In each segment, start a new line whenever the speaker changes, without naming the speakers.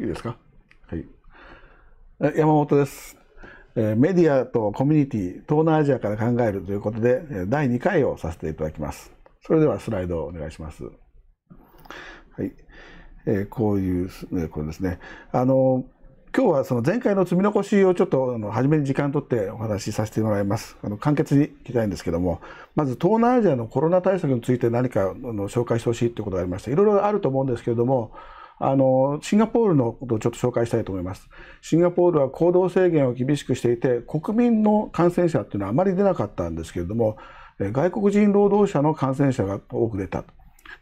いいですかはい。山本です。メディアとコミュニティ、東南アジアから考えるということで、第2回をさせていただきます。それではスライドをお願いします。はい。えこういう、えこれですね。あの、今日はその前回の積み残しをちょっとあの初めに時間を取ってお話しさせてもらいます。あの簡潔に聞きたいんですけども、まず東南アジアのコロナ対策について何かあの紹介してほしいということがありました。いろいろあると思うんですけれども、あの、シンガポールのことをちょっと紹介したいと思います。シンガポールは行動制限を厳しくしていて、国民の感染者っていうのはあまり出なかったんですけれども、外国人労働者の感染者が多く出た。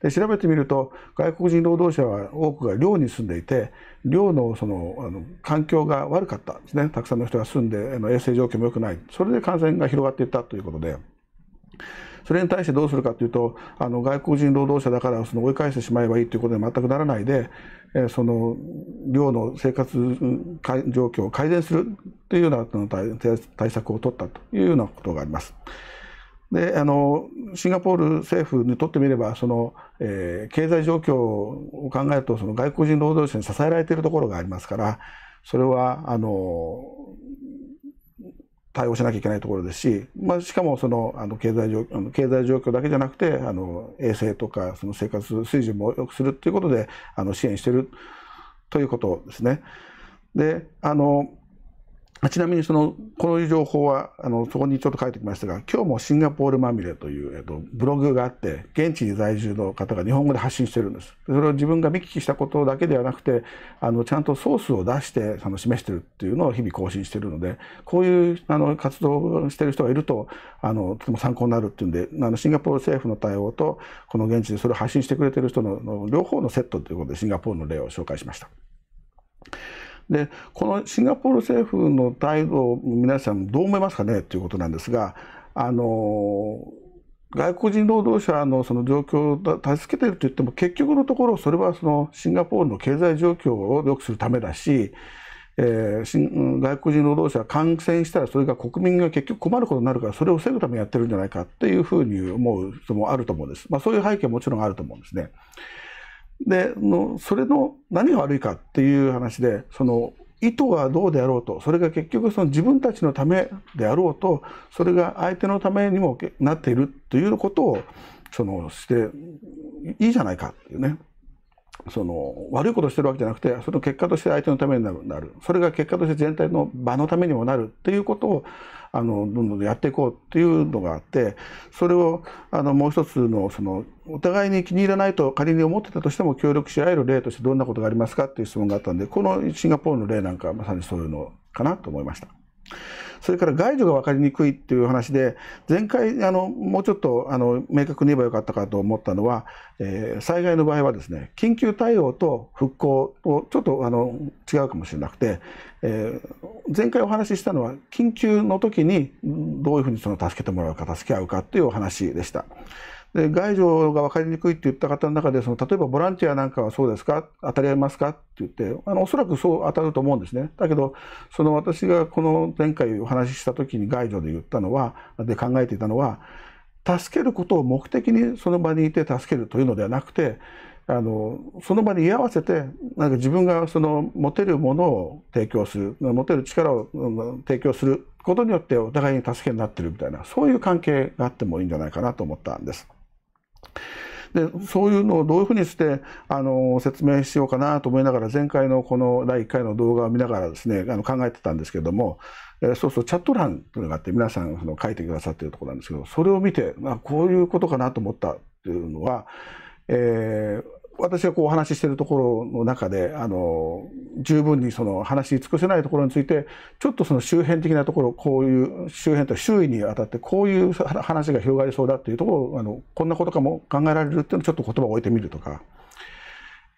で調べてみると外国人労働者は多くが寮に住んでいて寮のそのあの環境が悪かったんですねたくさんの人が住んであの衛生状況も良くないそれで感染が広がっていったということでそれに対してどうするかというとあの外国人労働者だからその追い返してしまえばいいということに全くならないで、えその寮の生活状況を改善するというような対策を取ったというようなことがあります。であのシンガポール政府にとってみればその、えー、経済状況を考えるとその外国人労働者に支えられているところがありますからそれはあの対応しなきゃいけないところですし、まあ、しかもそのあの経済状あの経済状況だけじゃなくてあの衛生とかその生活水準も良くするっていうことであの支援してるということですね。であのちなみにその、こう情報は、あの、そこにちょっと書いてきましたが、今日もシンガポールまみれという、えっと、ブログがあって、現地に在住の方が日本語で発信してるんです。でそれを自分が見聞きしたことだけではなくて、あの、ちゃんとソースを出して、その、示してるっていうのを日々更新してるので、こういう、あの、活動をしてる人がいると、あの、とても参考になるっていうんで、あの、シンガポール政府の対応と、この現地でそれを発信してくれてる人の、両方のセットということで、シンガポールの例を紹介しました。でこのシンガポール政府の態度を皆さんどう思いますかねということなんですがあの外国人労働者のその状況を助けているといっても結局のところそれはそのシンガポールの経済状況を良くするためだし、えー、外国人労働者が感染したらそれが国民が結局困ることになるからそれを防ぐためにやってるんじゃないかっていうふうに思う人もあると思うんです、まあ、そういう背景ももちろんあると思うんですね。でのそれの何が悪いかっていう話でその意図はどうであろうとそれが結局その自分たちのためであろうとそれが相手のためにもなっているということをそのしていいじゃないかっていうねその悪いことをしてるわけじゃなくてその結果として相手のためになるそれが結果として全体の場のためにもなるっていうことをあのどんどんやっていこうっていうのがあってそれをあのもう一つのそのお互いに気に入らないと仮に思ってたとしても協力し合える例としてどんなことがありますかっていう質問があったんでこのシンガポールの例なんかまさにそういうのかなと思いました。それから外助が分かりにくいっていう話で前回あのもうちょっとあの明確に言えばよかったかと思ったのは、えー、災害の場合はですね緊急対応と復興をちょっとあの違うかもしれなくて、えー、前回お話ししたのは緊急の時にどういうふうにその助けてもらうか助け合うかっていうお話でした。で外情が分かりにくいって言った方の中でその例えばボランティアなんかはそうですか当たり合いますかって言ってあのおそらくそう当たると思うんですねだけどその私がこの前回お話しした時に外情で言ったのはで考えていたのは助けることを目的にその場にいて助けるというのではなくてあのその場に居合わせてなんか自分がその持てるものを提供する持てる力を提供することによってお互いに助けになってるみたいなそういう関係があってもいいんじゃないかなと思ったんです。でそういうのをどういうふうにしてあの説明しようかなと思いながら前回のこの第1回の動画を見ながらですねあの考えてたんですけども、えー、そうそうチャット欄というのがあって皆さんあの書いてくださってるところなんですけどそれを見てあこういうことかなと思ったっていうのはえー、私がこうお話ししているところの中であの十分にその話し尽くせないところについてちょっとその周辺的なところこういう周辺と周囲にあたってこういう話が広がりそうだっていうところあのこんなことかも考えられるっていうのをちょっと言葉を置いてみるとか。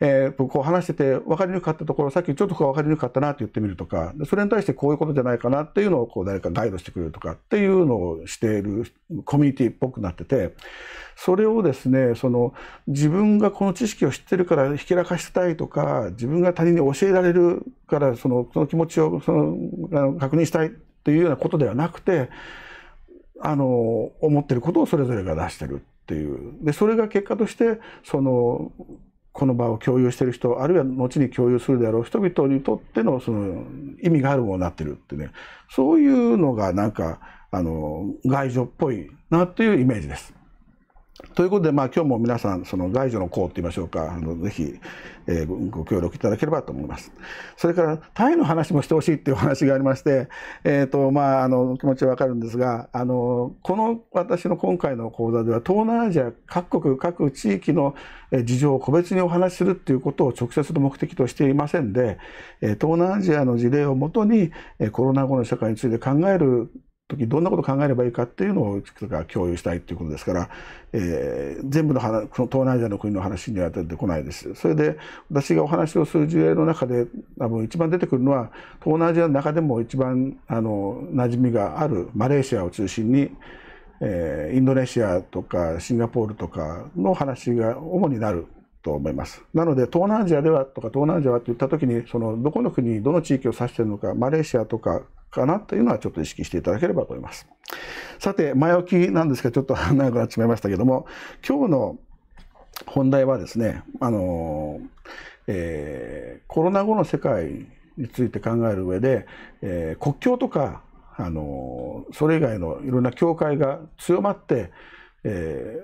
えー、こう話してて分かりにくかったところさっきちょっと分かりにくかったなって言ってみるとかそれに対してこういうことじゃないかなっていうのをこう誰かガイドしてくれるとかっていうのをしているコミュニティっぽくなっててそれをですねその自分がこの知識を知ってるからひけらかしたいとか自分が他人に教えられるからそのその気持ちをその確認したいというようなことではなくてあの思ってることをそれぞれが出してるっていう。でそれが結果としてそのこの場を共有してる人あるいは後に共有するであろう人々にとってのその意味があるものになってるってねそういうのがなんかあの外助っぽいなというイメージです。ということで、まあ、今日も皆さんその外需の功といいましょうかあのぜひ、えー、ご協力いただければと思います。それからタイの話もしてほしいっていう話がありまして、えーとまあ、あの気持ちはわかるんですがあのこの私の今回の講座では東南アジア各国各地域の事情を個別にお話しするっていうことを直接の目的としていませんで東南アジアの事例をもとにコロナ後の社会について考える時どんなこと考えればいいかっていうのを共有したいっていうことですから、えー、全部の話この東南アジアの国の話には出てこないです。それで私がお話をする事例の中で多分一番出てくるのは東南アジアの中でも一番あの馴染みがあるマレーシアを中心に、えー、インドネシアとかシンガポールとかの話が主になると思います。なので、東南アジアではとか、東南アジアはといった時に、そのどこの国、どの地域を指しているのか、マレーシアとかかなというのはちょっと意識していただければと思います。さて、前置きなんですが、ちょっと長くなってしまいましたけども、今日の本題はですね、あの、えー、コロナ後の世界について考える上で、えー、国境とか、あの、それ以外のいろんな境界が強まって、え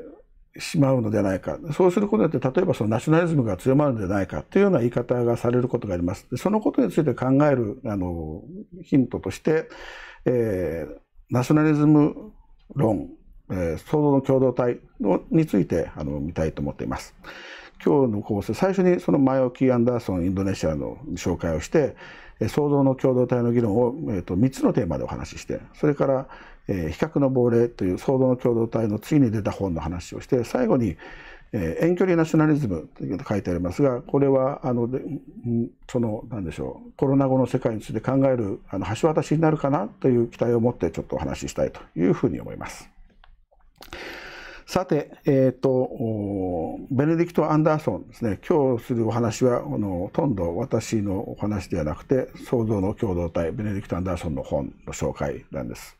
しまうのではないかそうすることによって例えばそのナショナリズムが強まるのではないかというような言い方がされることがありますそのことについて考えるあのヒントとして、えー、ナショナリズム論、えー、創造の共同体のについてあの見たいと思っています。今日の構成最初にその前置きアンダーソンインドネシアの紹介をして創造の共同体の議論を、えーと、と3つのテーマでお話ししてそれからえー、比較の亡霊という創造の共同体の次に出た本の話をして最後に、えー、遠距離ナショナリズムと書いてありますがこれはあのでその何でしょうコロナ後の世界について考えるあの橋渡しになるかなという期待を持ってちょっとお話ししたいというふうに思います。さて、えーと、ベネディクト・アンダーソンですね、今日するお話は、あのほとんど私のお話ではなくて、創造の共同体、ベネディクト・アンダーソンの本の紹介なんです。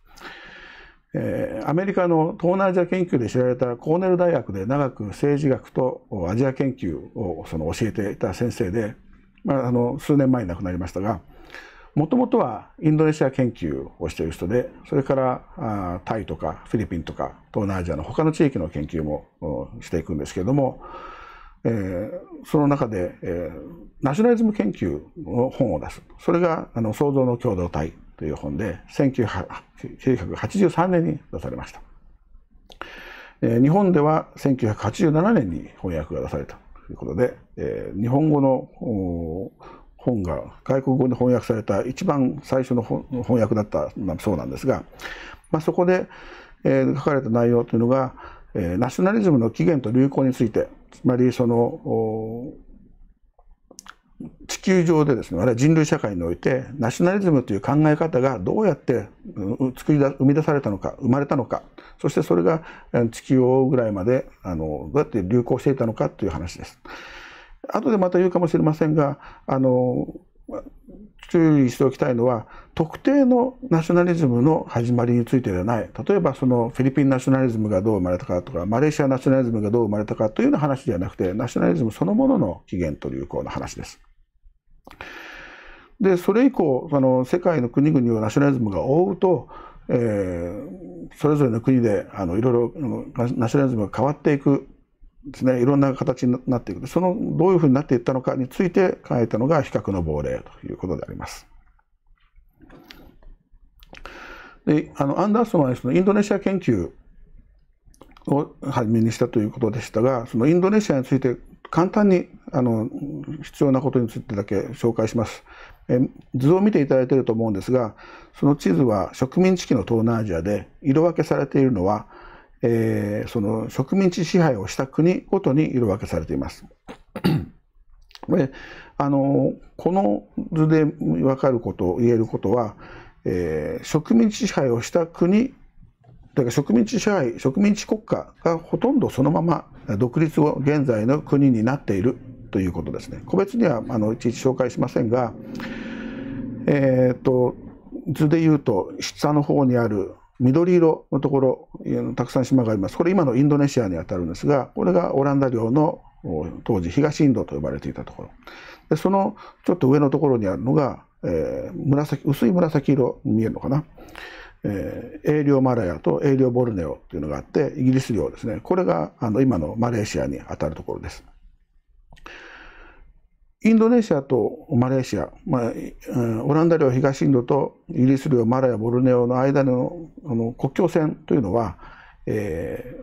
えー、アメリカの東南アジア研究で知られたコーネル大学で長く政治学とアジア研究をその教えていた先生で、まあ、あの数年前に亡くなりましたがもともとはインドネシア研究をしている人でそれからあタイとかフィリピンとか東南アジアの他の地域の研究もしていくんですけれども、えー、その中で、えー、ナショナリズム研究の本を出すそれがあの創造の共同体という本で、1983年に出されました。日本では1987年に翻訳が出されたということで、日本語の本が外国語に翻訳された一番最初の翻訳だったそうなんですが、まあ、そこで書かれた内容というのが、ナショナリズムの起源と流行について、つまりその地球上でですね、あるは人類社会において、ナショナリズムという考え方がどうやって作りだ生み出されたのか、生まれたのか、そしてそれが地球をぐらいまであのどうやって流行していたのかという話です。後でまた言うかもしれませんが、あの注意しておきたいのは特定のナショナリズムの始まりについてではない例えばそのフィリピンナショナリズムがどう生まれたかとかマレーシアナショナリズムがどう生まれたかというような話ではなくてナショナリズムそのものの起源と流行の話です。でそれ以降あの世界の国々をナショナリズムが覆うと、えー、それぞれの国であのいろいろナショナリズムが変わっていくですねいろんな形になっていくそのどういうふうになっていったのかについて考えたのが「比較の亡霊」ということであります。であのアンダーソンはそのインドネシア研究をはじめにしたということでしたがそのインドネシアについて簡単にあの必要なことについてだけ紹介します。え図を見ていただいていると思うんですがその地図は植民地期の東南アジアで色分けされているのは、えー、その植民地支配をした国ごとに色分けされています。であのこの図で分かること言えることは、えー、植民地支配をした国だから植民地支配植民地国家がほとんどそのまま独立後現在の国になっているということですね個別にはあのいちいち紹介しませんがえー、と図で言うと下の方にある緑色のところたくさん島がありますこれ今のインドネシアにあたるんですがこれがオランダ領の当時東インドと呼ばれていたところでそのちょっと上のところにあるのが、えー、紫薄い紫色に見えるのかなえー、リオ・マラヤとエーリオ・ボルネオというのがあってイギリス領ですねこれがあの今のマレーシアにあたるところですインドネシアとマレーシア、まあ、オランダ領東インドとイギリス領マラヤボルネオの間のあの国境線というのは、え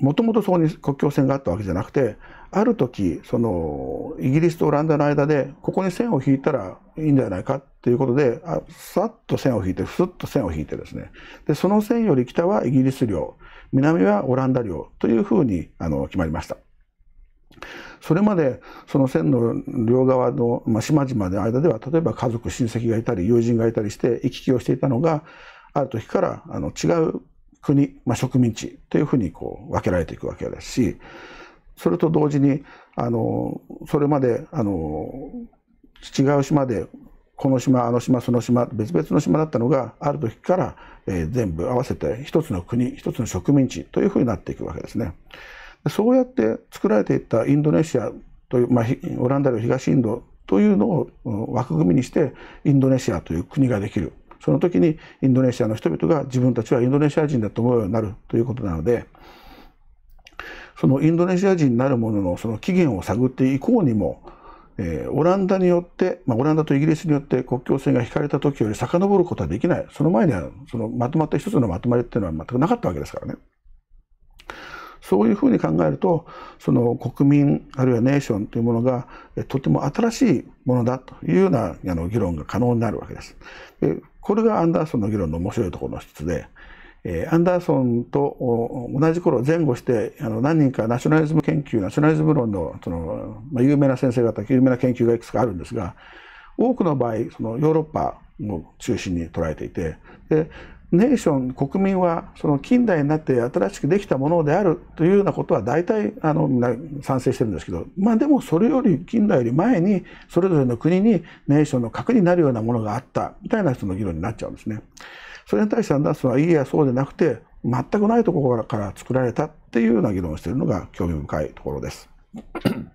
ー、もともとそこに国境線があったわけじゃなくてある時そのイギリスとオランダの間でここに線を引いたらいいんじゃないかっていうことでさっと線を引いてふすっと線を引いてですねでその線より北はイギリス領南はオランダ領というふうにあの決まりました。それまでその線の両側の、まあ、島々の間では例えば家族親戚がいたり友人がいたりして行き来をしていたのがある時からあの違う国、まあ、植民地というふうにこう分けられていくわけですしそれと同時にあのそれまであの違う島でこの島あの島その島別々の島だったのがある時から、えー、全部合わせて一つの国一つの植民地というふうになっていくわけですね。そうやって作られていったインドネシアという、まあ、オランダの東インドというのを枠組みにしてインドネシアという国ができるその時にインドネシアの人々が自分たちはインドネシア人だと思うようになるということなのでそのインドネシア人なるもののその起源を探っていこうにも、えー、オランダによって、まあ、オランダとイギリスによって国境線が引かれた時より遡ることはできない。その前には、そのまとまった一つのまとまりっていうのは全くなかったわけですからね。そういうふうに考えると、その国民、あるいはネーションというものが、とても新しいものだというようなあの議論が可能になるわけですこれがアンダーソンの議論の面白いところの質で、えアンダーソンと同じ頃前後してあの何人かナショナリズム研究ナショナリズム論のその、ま有名な先生方有名な研究がいくつかあるんですが多くの場合そのヨーロッパを中心に捉えていてでネーション国民はその近代になって新しくできたものであるというようなことは大体あのみんな賛成してるんですけど、まあ、でもそれより近代より前にそれぞれの国にネーションの核になるようなものがあったみたいな人の議論になっちゃうんですね。それに対してアンダーソンはいいやそうでなくて全くないところから作られたっていうような議論をしているのが興味深いところです。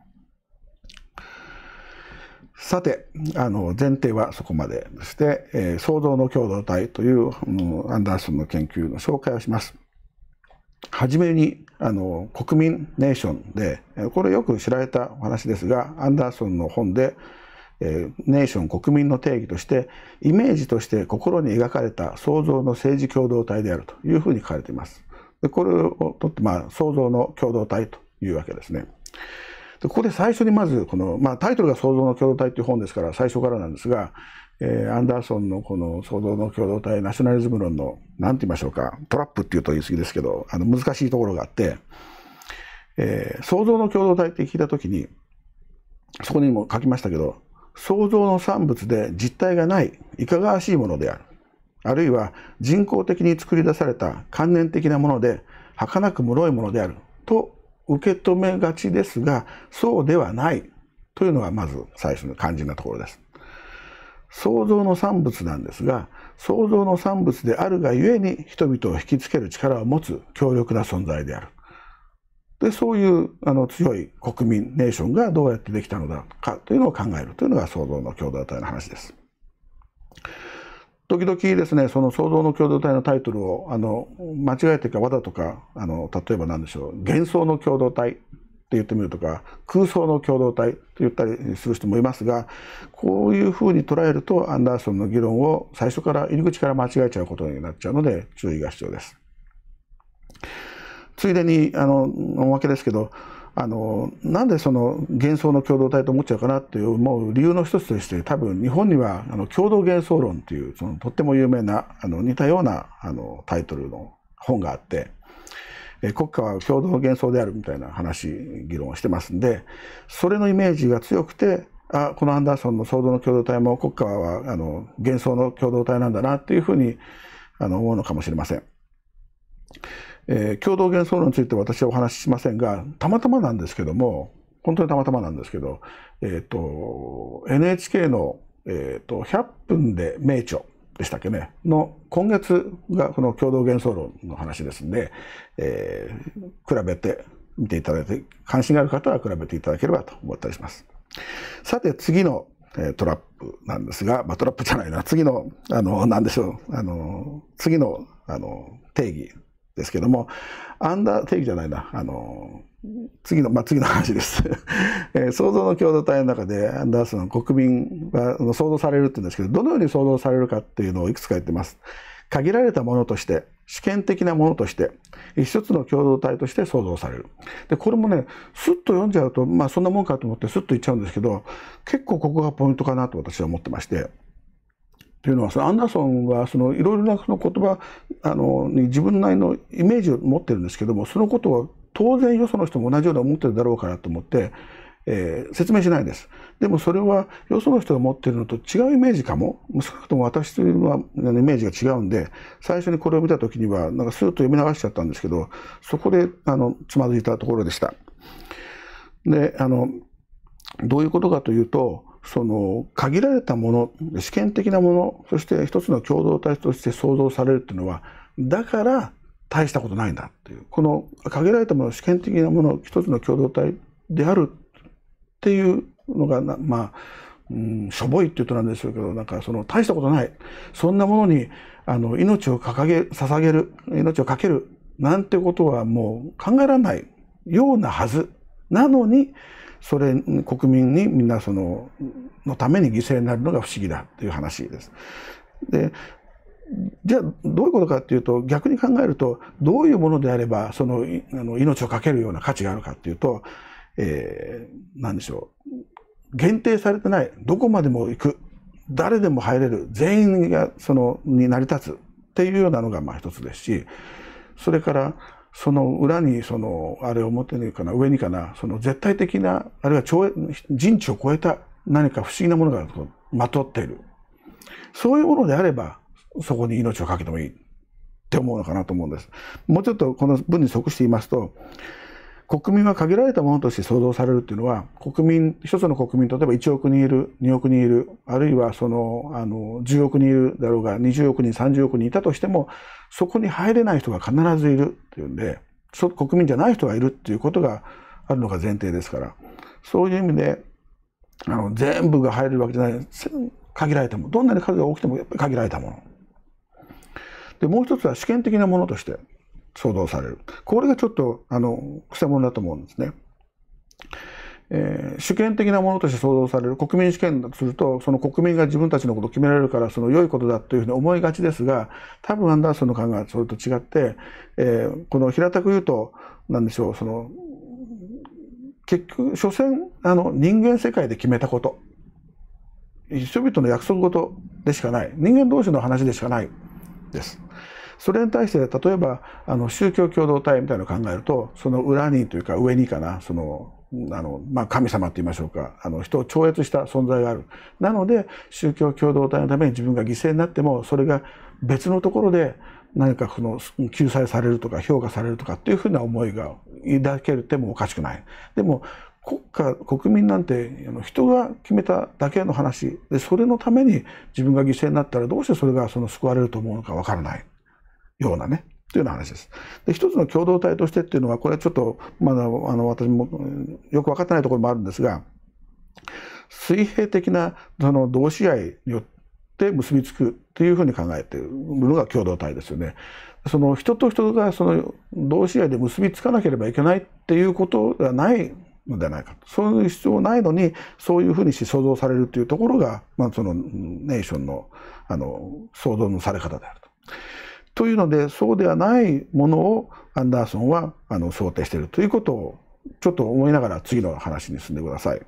さてあの前提はそこまででして、えー、創造の共同体という、うん、アンダーソンの研究の紹介をします。はじめにあの国民ネーションでこれよく知られたお話ですがアンダーソンの本でえネーション国民の定義としてイメージとして心に描かれた創造の政治共同体であるというふうに書かれています。でこれをとって、まあ、創造の共同体というわけですね。でここで最初にまずこの、まあ、タイトルが「創造の共同体」っていう本ですから最初からなんですが、えー、アンダーソンのこの「創造の共同体ナショナリズム論」の何て言いましょうかトラップっていうと言い過ぎですけどあの難しいところがあって、えー、創造の共同体って聞いた時にそこにも書きましたけど創造の産物で実体がないいかがわしいものであるあるいは人工的に作り出された観念的なもので儚く脆いものであると受け止めがちですがそうではないというのがまず最初の肝心なところです。創造の産物なんですが創造の産物であるがゆえに人々を引きつける力を持つ強力な存在である。でそういうあの強い国民ネーションがどうやってできたのだかというのを考えるというのが創造の共同体の話です。時々ですね、その創造の共同体のタイトルをあの間違えてかわざとかあの例えば何でしょう幻想の共同体って言ってみるとか空想の共同体と言ったりする人もいますがこういうふうに捉えるとアンダーソンの議論を最初から入り口から間違えちゃうことになっちゃうので注意が必要です。ついでにあのおまけですけどあのなんでその幻想の共同体と思っちゃうかなっていう思う理由の一つとして多分日本にはあの共同幻想論っていうそのとっても有名なあの似たようなあのタイトルの本があって国家は共同幻想であるみたいな話議論をしてますんでそれのイメージが強くてあこのアンダーソンの想像の共同体も国家はあの幻想の共同体なんだなっていうふうにあの思うのかもしれません。えー、共同幻想論について私はお話ししませんが、たまたまなんですけども、本当にたまたまなんですけど、えっ、ー、と、NHK の、えっ、ー、と、100分で名著でしたっけね、の今月がこの共同幻想論の話ですんで、えー、比べて見ていただいて、関心がある方は比べていただければと思ったりします。さて、次のトラップなんですが、まあ、トラップじゃないな、次の、あの、なんでしょう、あの、次の、あの、定義ですけども、アンダーイ義じゃないな、あの、次の、まあ、次の話です。え想像の共同体の中で、アンダースの国民が想像されるって言うんですけど、どのように想像されるかっていうのをいくつか言ってます。限られたものとして、試験的なものとして、一つの共同体として創造される。で、これもね、スッと読んじゃうと、まあそんなもんかと思ってスッと言っちゃうんですけど、結構ここがポイントかなと私は思ってまして、というのはアンダーソンはそのいろいろなその言葉あのに自分なりのイメージを持ってるんですけどもそのことは当然よその人も同じように思ってるだろうかなと思って、えー、説明しないですでもそれはよその人が持ってるのと違うイメージかも少なくとも私というのはイメージが違うんで最初にこれを見た時にはなんかスーッと読み流しちゃったんですけどそこであのつまずいたところでした。であのどういうことかというとその限られたもの試験的なものそして一つの共同体として創造されるっていうのはだから大したことないんだっていうこの限られたもの試験的なもの一つの共同体であるっていうのがまあ、うん、しょぼいって言うとなんでしょうけどなんかその大したことないそんなものにあの命を掲げ捧げる命を懸けるなんてことはもう考えられないようなはずなのにそれ国民にみんなそののために犠牲になるのが不思議だという話です。でじゃあどういうことかっていうと逆に考えるとどういうものであればそのあの命を懸けるような価値があるかっていうと、えー、何でしょう限定されてないどこまでも行く誰でも入れる全員がそのに成り立つっていうようなのがまあ一つですしそれからその裏に、その、あれ表にかな、上にかな、その絶対的な、あるいは超人知を超えた何か不思議なものがまとっている。そういうものであれば、そこに命をかけてもいいって思うのかなと思うんです。もうちょっとこの文に即して言いますと、国民は限られたものとして想像されるっていうのは、国民、一つの国民、例えば1億人いる、2億人いる、あるいはその、あの、10億人いるだろうが、20億人、30億人いたとしても、そこに入れない人が必ずいるっていうんで、国民じゃない人がいるっていうことがあるのが前提ですから、そういう意味で、あの、全部が入れるわけじゃない、限られたもの。どんなに数が多くても、やっぱ限られたもの。で、もう一つは試験的なものとして、想像される。これがちょっと、あの、くせ者だと思うんですね。えー、主権的なものとして想像される国民主権だとするとその国民が自分たちのことを決められるからその良いことだというふうに思いがちですが多分アンダーソンの考えはそれと違って、えー、この平たく言うと何でしょうその結局所詮あの人間世界で決めたこと人々の約束事でしかない人間同士の話でしかないです。それに対して例えばあの宗教共同体みたいなのを考えるとその裏にというか上にかなそのあのまあ、神様って言いましょうかあの人を超越した存在があるなので宗教共同体のために自分が犠牲になってもそれが別のところで何かこの救済されるとか評価されるとかっていうふうな思いが抱けてもおかしくない。でも国家国民なんて人が決めただけの話でそれのために自分が犠牲になったらどうしてそれがその救われると思うのかわからないようなね、というような話です。で、一つの共同体としてっていうのは、これはちょっと、まだ、あの、私もよく分かってないところもあるんですが、水平的な、その、同志愛によって結びつくというふうに考えているのが共同体ですよね。その、人と人が、その、同志愛で結びつかなければいけないっていうことではないのではないかと。そういう必要ないのに、そういうふうにし想像されるというところが、まあ、その、ネーションの、あの、想像のされ方であると。というのでそうではないものをアンダーソンはあの想定しているということをちょっと思いながら次の話に進んでください。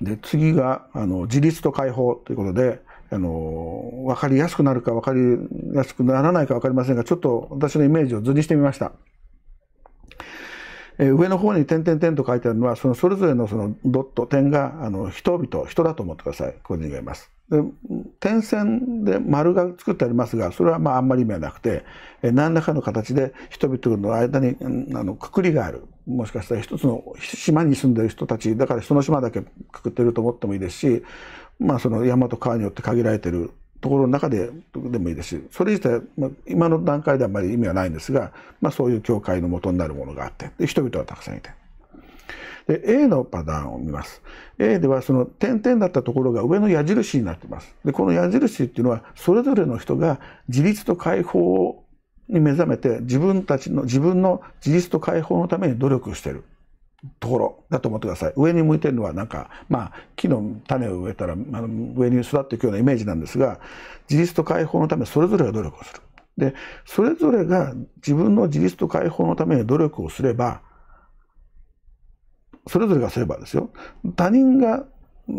で次があの自立と解放ということであの分かりやすくなるか分かりやすくならないか分かりませんがちょっと私のイメージを図にしてみました。え上の方に点々点と書いてあるのはそのそれぞれのそのドット点があの人々人だと思ってくださいこ人がいます。で点線で丸が作ってありますがそれはまああんまり意味はなくて何らかの形で人々の間にあのくくりがあるもしかしたら一つの島に住んでる人たちだからその島だけくくってると思ってもいいですし、まあ、その山と川によって限られてるところの中ででもいいですしそれ自体、まあ、今の段階ではあまり意味はないんですが、まあ、そういう教会のもとになるものがあってで人々はたくさんいて。で、A のパターンを見ます。A ではその点々だったところが上の矢印になってます。で、この矢印っていうのは、それぞれの人が自立と解放に目覚めて、自分たちの、自分の自立と解放のために努力してる。ところだと思ってください。上に向いてるのはなんか、まあ、木の種を植えたら、あの上に育っていくようなイメージなんですが、自立と解放のためそれぞれが努力をする。で、それぞれが自分の自立と解放のために努力をすれば、それぞれがすればですよ他人が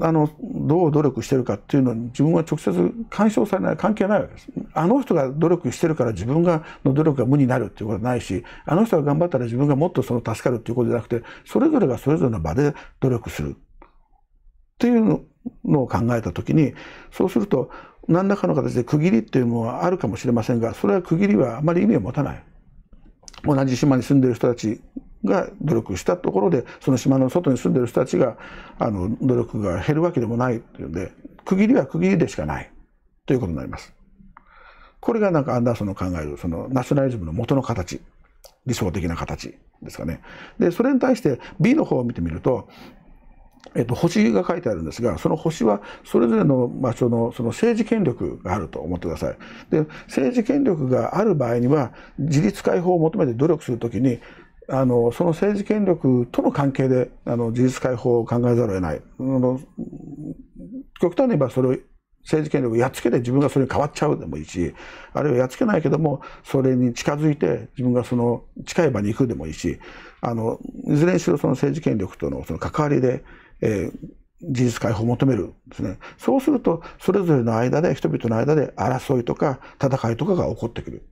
あのどう努力してるかっていうのに自分は直接干渉されない関係ないわけです。あの人が努力してるから自分がの努力が無になるっていうことはないしあの人が頑張ったら自分がもっとその助かるっていうことじゃなくてそれぞれがそれぞれの場で努力するっていうのを考えた時にそうすると何らかの形で区切りっていうものはあるかもしれませんがそれは区切りはあまり意味を持たない。同じ島に住んでる人たちが努力したところでその島の外に住んでる人たちがあの努力が減るわけでもないというので区切りは区切りでしかないということになります。これがなんかアンダーソンの考えるそのナショナリズムの元の形理想的な形ですかね。でそれに対して B の方を見てみるとえっと、星が書いてあるんですがその星はそれぞれの場所のその政治権力があると思ってください。で政治権力がある場合には自立解放を求めて努力する時にあのその政治権力との関係であの事実解放を考えざるを得ない、あの極端に言えばそれを政治権力をやっつけて自分がそれに変わっちゃうでもいいし、あるいはやっつけないけども、それに近づいて自分がその近い場に行くでもいいし、あのいずれにしろその政治権力とのその関わりで、えー事実解放を求めるですね。そうすると、それぞれの間で、人々の間で争いとか戦いとかが起こってくる。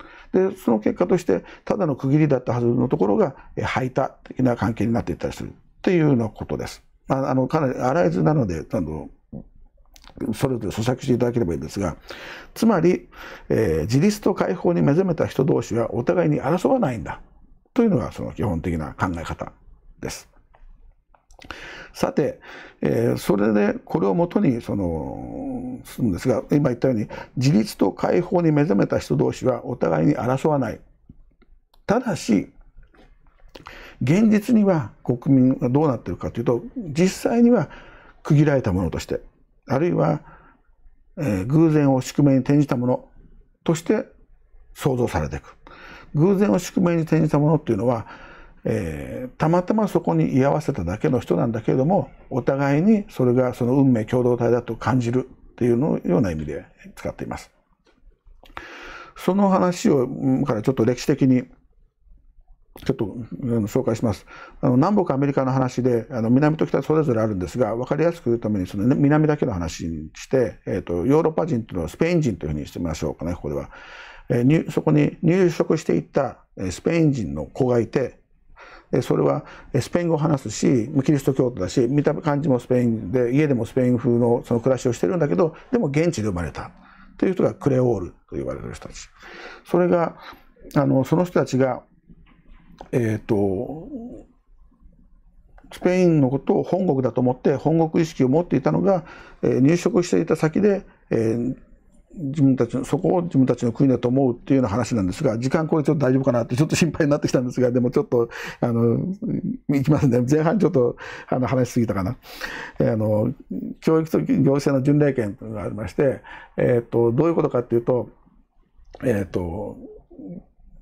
で、その結果として、ただの区切りだったはずのところが、排他的な関係になっていったりするっていうようなことです。ああの、かなり荒い図なので、あの、それぞれ咀嚼していただければいいんですが、つまり、えー、自立と解放に目覚めた人同士はお互いに争わないんだ。というのがその基本的な考え方です。さて、えー、それでこれをもとにそのするんですが今言ったように自立と解放に目覚めた人同士はお互いに争わないただし現実には国民がどうなってるかというと実際には区切られたものとしてあるいは、えー、偶然を宿命に転じたものとして想像されていく偶然を宿命に転じたものっていうのはえー、たまたまそこに居合わせただけの人なんだけれどもお互いにそれがその運命共同体だと感じるっていうのような意味で使っています。その話をからちょっと歴史的にちょっと紹介します。あの南北アメリカの話であの南と北それぞれあるんですが分かりやすく言うためにその、ね、南だけの話にして、えーと、ヨーロッパ人というのはスペイン人というふうにしてみましょうかねここでは。えー、そこに入植していったスペイン人の子がいてそれはスペイン語を話すしキリスト教徒だし見た感じもスペインで家でもスペイン風のその暮らしをしてるんだけどでも現地で生まれたという人がクレオールと言われる人たちそれがあのその人たちがえっ、ー、とスペインのことを本国だと思って本国意識を持っていたのが、え入植していた先で、えー、自分たちの、そこを自分たちの国だと思うっていうような話なんですが、時間これちょっと大丈夫かなってちょっと心配になってきたんですが、でもちょっと、あの、いきますね。前半ちょっと、あの、話しすぎたかな。えー、あの、教育と行政の巡礼権というのがありまして、えっ、ー、と、どういうことかっていうと、えっ、ー、と、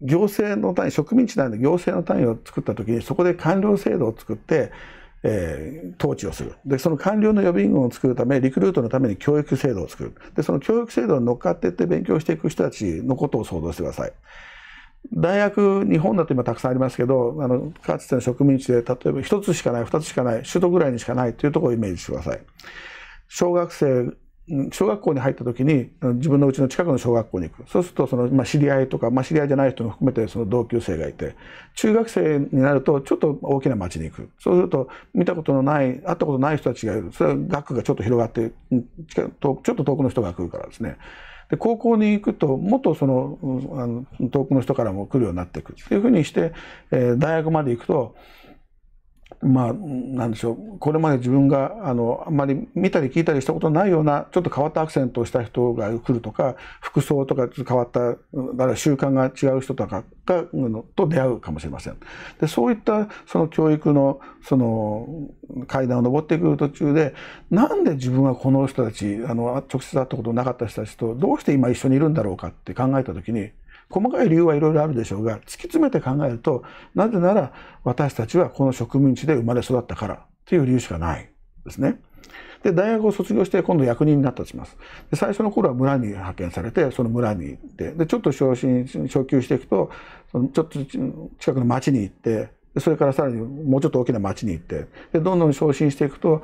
行政の単位、植民地内の行政の単位を作った時に、そこで官僚制度を作って、えー、統治をする。で、その官僚の予備軍を作るため、リクルートのために教育制度を作る。で、その教育制度に乗っかっていって勉強していく人たちのことを想像してください。大学、日本だと今たくさんありますけど、あの、かつての植民地で、例えば1つしかない、2つしかない、首都ぐらいにしかないというところをイメージしてください。小学生小学校に入った時に自分のうちの近くの小学校に行くそうするとその、まあ、知り合いとか、まあ、知り合いじゃない人も含めてその同級生がいて中学生になるとちょっと大きな町に行くそうすると見たことのない会ったことない人たちがいるそれは学区がちょっと広がってちょっと遠くの人が来るからですねで高校に行くともっとそのあの遠くの人からも来るようになっていくというふうにして、えー、大学まで行くとまあ、なんでしょうこれまで自分があのあんまり見たり聞いたりしたことないようなちょっと変わったアクセントをした人が来るとか服装とか変わっただから習慣が違う人とかがと出会うかもしれません。でそういったその教育のその階段を上ってくる途中でなんで自分はこの人たちあの直接会ったことなかった人たちとどうして今一緒にいるんだろうかって考えた時に細かい理由はいろいろあるでしょうが、突き詰めて考えると、なぜなら私たちはこの植民地で生まれ育ったからという理由しかないですね。で、大学を卒業して今度役人になったとします。で最初の頃は村に派遣されて、その村に行って、で、ちょっと昇進、昇級していくと、そのちょっと近くの町に行って、それからさらにもうちょっと大きな町に行って、で、どんどん昇進していくと、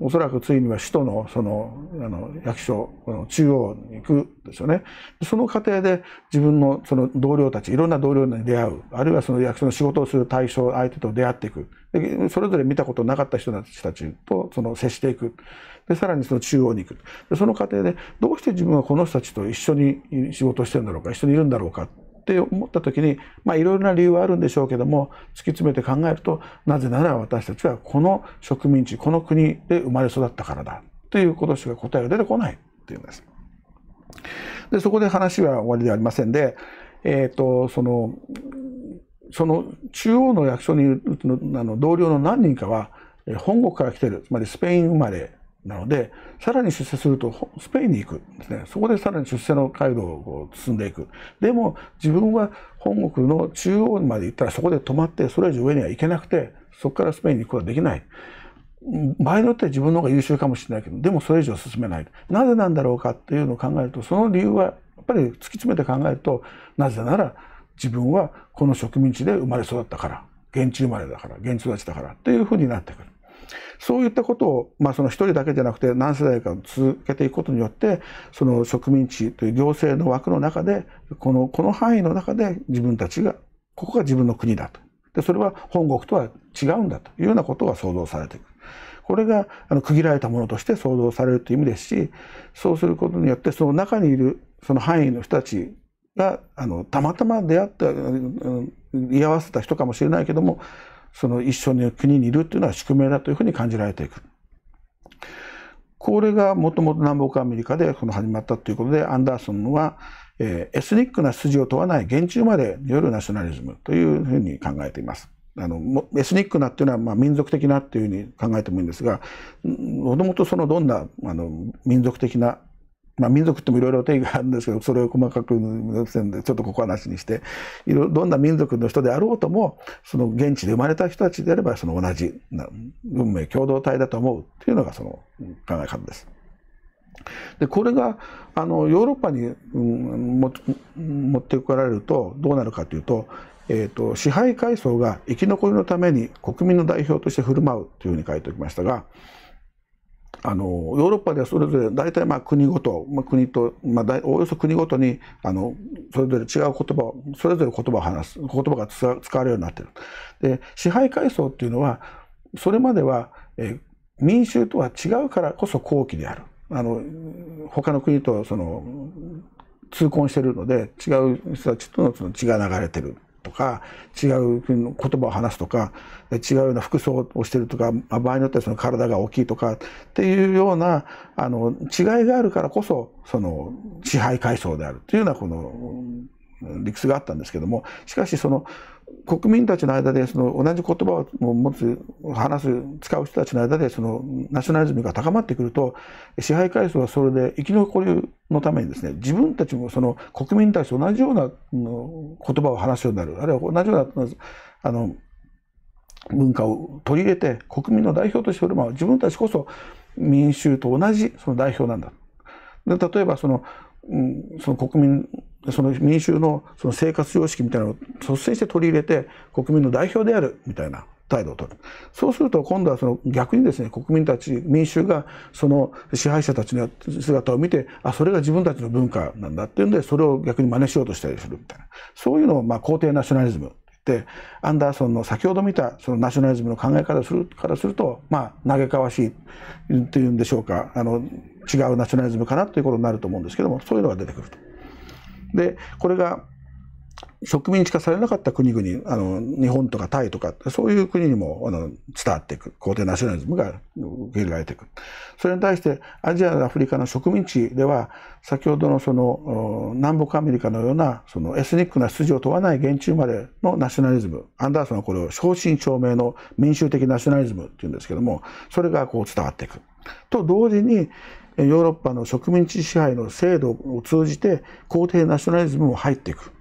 おそらくついには首都のそのあの役所の中央に行くですよねその過程で自分のその同僚たちいろんな同僚に出会うあるいはその役所の仕事をする対象相手と出会っていくでそれぞれ見たことなかった人たちとその接していくでさらにその中央に行くでその過程でどうして自分はこの人たちと一緒に仕事をしてるんだろうか一緒にいるんだろうかって思った時にまあいろいろな理由はあるんでしょうけども突き詰めて考えるとなぜなら私たちはこの植民地この国で生まれ育ったからだということしか答えが出てこないっていうんです。でそこで話は終わりではありませんで、えーと、そのその中央の役所にいるあの同僚の何人かは本国から来てるつまりスペイン生まれなので、さらに出世すると、スペインに行くですね。そこでさらに出世の街道を進んでいく。でも、自分は本国の中央まで行ったらそこで止まって、それ以上上には行けなくて、そこからスペインに行くことはできない。場合によっては自分の方が優秀かもしれないけど、でもそれ以上進めない。なぜなんだろうかっていうのを考えると、その理由はやっぱり突き詰めて考えると、なぜなら自分はこの植民地で生まれ育ったから、現地生まれだから、現地育ちだからっていうふうになってくる。そういったことを、まあ、その一人だけじゃなくて何世代か続けていくことによってその植民地という行政の枠の中でこのこの範囲の中で自分たちがここが自分の国だとでそれは本国とは違うんだというようなことが想像されていく。これがあの区切られたものとして想像されるという意味ですしそうすることによってその中にいるその範囲の人たちがあのたまたま出会った居合わせた人かもしれないけどもその一緒の国にいるっていうのは宿命だというふうに感じられていく。これがもともと南北アメリカでその始まったということで、アンダーソンは、えー、エスニックな筋を問わない現中までによるナショナリズムというふうに考えています。あのエスニックなっていうのはまあ民族的なっていうふうに考えてもいいんですがもともとそのどんなあの民族的なまあ、民族ってもいろいろ定義があるんですけどそれを細かくんでちょっとここ話にしていろどんな民族の人であろうともその現地で生まれた人たちであればその同じ運命共同体だと思うっていうのがその考え方です。でこれがあのヨーロッパに、うん、も持ってこられるとどうなるかというと,、えーと、と支配階層が生き残りのために国民の代表として振る舞うというふうに書いておきましたがあのヨーロッパではそれぞれ大体まあ国ごと、まあ、国と、まあ、おおよそ国ごとにあのそれぞれ違う言葉をそれぞれ言葉を話す言葉が使われるようになってる。で支配階層っていうのはそれまでは、え民衆とは違うからこそ好奇である。あの他の国とその通婚してるので違う人たちとの血が流れてるとか違う言葉を話すとか違うような服装をしてるとか、まあ、場合によってはその体が大きいとかっていうようなあの違いがあるからこそその支配階層であるというようなこの理屈があったんですけどもしかしその国民たちの間でその同じ言葉を持つ話す使う人たちの間でそのナショナリズムが高まってくると支配階層はそれで生き残りのためにですね自分たちもその国民たちと同じような言葉を話すようになるあるいは同じようなあの文化を取り入れて国民の代表としておれ自分たちこそ民衆と同じその代表なんだ。で例えばその,、うん、その国民その民衆のその生活様式みたいなのを率先して取り入れて国民の代表であるみたいな態度を取る。そうすると今度はその逆にですね、国民たち、民衆がその支配者たちの姿を見て、あ、それが自分たちの文化なんだっていうんで、それを逆に真似しようとしたりするみたいな。そういうのをまあ肯定ナショナリズム、アンダーソンの先ほど見たそのナショナリズムの考え方するからすると、まあ、嘆かわしいっていうんでしょうかあの違うナショナリズムかなということになると思うんですけどもそういうのが出てくると。でこれが植民地化されなかった国々あの日本とかタイとかそういう国にもあの伝わっていく皇帝ナショナリズムが受け入れられていくそれに対してアジアやアフリカの植民地では先ほどのその南北アメリカのようなそのエスニックな筋を問わない現地生まれのナショナリズムアンダーソンはこれを正真正銘の民衆的ナショナリズムっていうんですけどもそれがこう伝わっていく。と同時にヨーロッパの植民地支配の制度を通じて皇帝ナショナリズムも入っていく。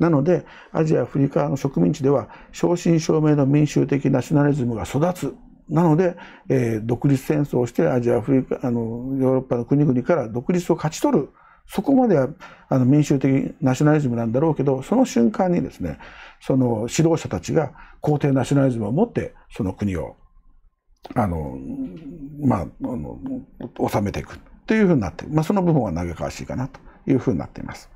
なので、アジア、アフリカの植民地では、正真正銘の民衆的ナショナリズムが育つ。なので、えー、独立戦争をして、アジア、アフリカ、あの、ヨーロッパの国々から独立を勝ち取る。そこまではあの民衆的ナショナリズムなんだろうけど、その瞬間にですね、その指導者たちが皇帝ナショナリズムを持って、その国を、あの、まあ、あの、治めていくというふうになって、まあ、その部分は嘆かわしいかなというふうになっています。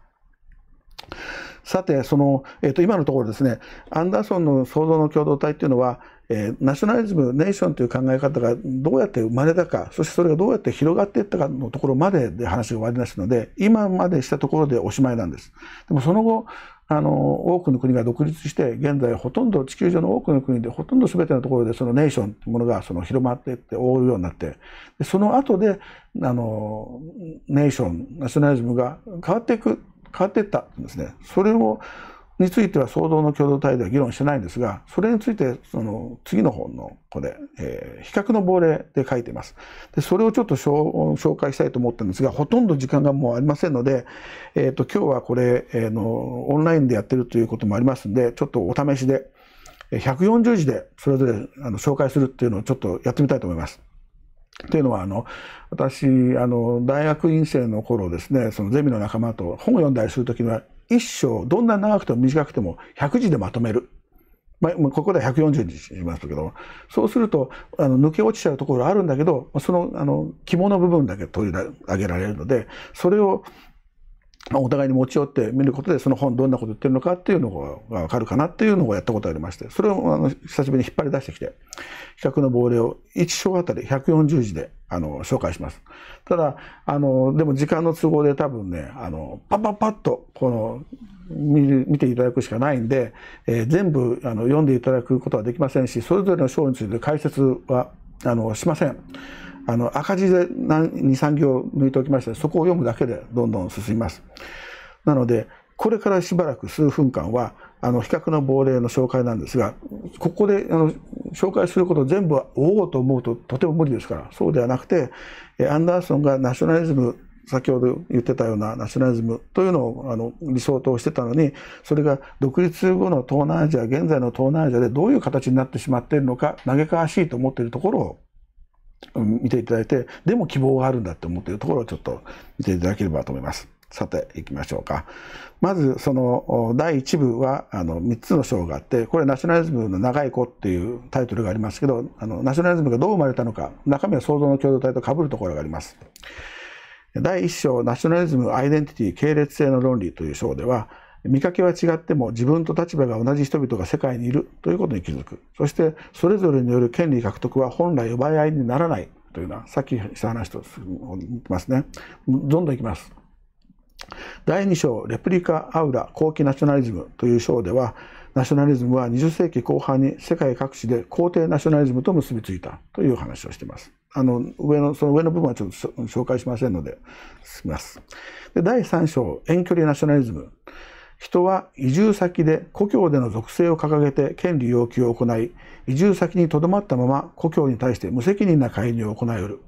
さて、その、えっ、ー、と、今のところですね、アンダーソンの創造の共同体っていうのは、えー、ナショナリズム、ネーションという考え方がどうやって生まれたか、そしてそれがどうやって広がっていったかのところまでで話が終わりますので、今までしたところでおしまいなんです。でもその後、あの、多くの国が独立して、現在ほとんど地球上の多くの国で、ほとんど全てのところでそのネーションというものがその広まっていって覆うようになって、でその後で、あの、ネーション、ナショナリズムが変わっていくわっていったんですね。それをについては創造の共同体では議論してないんですが、それについて、その次の本のこれ、えー、比較の亡霊で書いています。で、それをちょっと紹介したいと思ったんですが、ほとんど時間がもうありませんので、えっ、ー、と、今日はこれ、えー、の、オンラインでやってるということもありますんで、ちょっとお試しで、140字でそれぞれあの紹介するっていうのをちょっとやってみたいと思います。ていうのはあの私あの大学院生の頃ですねそのゼミの仲間と本を読んだりする時には一章どんな長くても短くても100字でまとめる。まあ、ここでは140字しましたけどそうするとあの抜け落ちちゃうところあるんだけどそのあの肝の部分だけ取り上げられるのでそれをお互いに持ち寄って見ることでその本どんなこと言ってるのかっていうのが分かるかなっていうのをやったことがありましてそれをあの久しぶりに引っ張り出してきて企画の亡霊を1章あたり140字であの紹介しますただあのでも時間の都合で多分ねあのパパパッとこの見見ていただくしかないんで、えー、全部あの読んでいただくことはできませんしそれぞれの章について解説はあのしません。あの赤字で23行抜いておきましてそこを読むだけでどんどん進みます。なのでこれからしばらく数分間はあの比較の亡霊の紹介なんですがここであの紹介すること全部を追おうと思うととても無理ですからそうではなくてアンダーソンがナショナリズム先ほど言ってたようなナショナリズムというのをあの理想としてたのにそれが独立後の東南アジア現在の東南アジアでどういう形になってしまっているのか嘆かわしいと思っているところを見ていただいて、でも希望があるんだって思っているところをちょっと見ていただければと思います。さて、いきましょうか。まず、その、第1部は、あの、3つの章があって、これ、ナショナリズムの長い子っていうタイトルがありますけど、あの、ナショナリズムがどう生まれたのか、中身は創造の共同体と被るところがあります。第1章、ナショナリズム、アイデンティティ、系列性の論理という章では、見かけは違っても自分と立場が同じ人々が世界にいるということに気づく。そしてそれぞれによる権利獲得は本来奪い合いにならないというのはさっきした話と似てますね。どんどんいきます。第2章「レプリカ・アウラ後期ナショナリズム」という章ではナショナリズムは20世紀後半に世界各地で皇帝ナショナリズムと結びついたという話をしています。あの上のその上の部分はちょっと紹介しませんので進みます。で第3章「遠距離ナショナリズム」人は移住先で故郷での属性を掲げて権利要求を行い、移住先にとどまったまま故郷に対して無責任な介入を行い得る。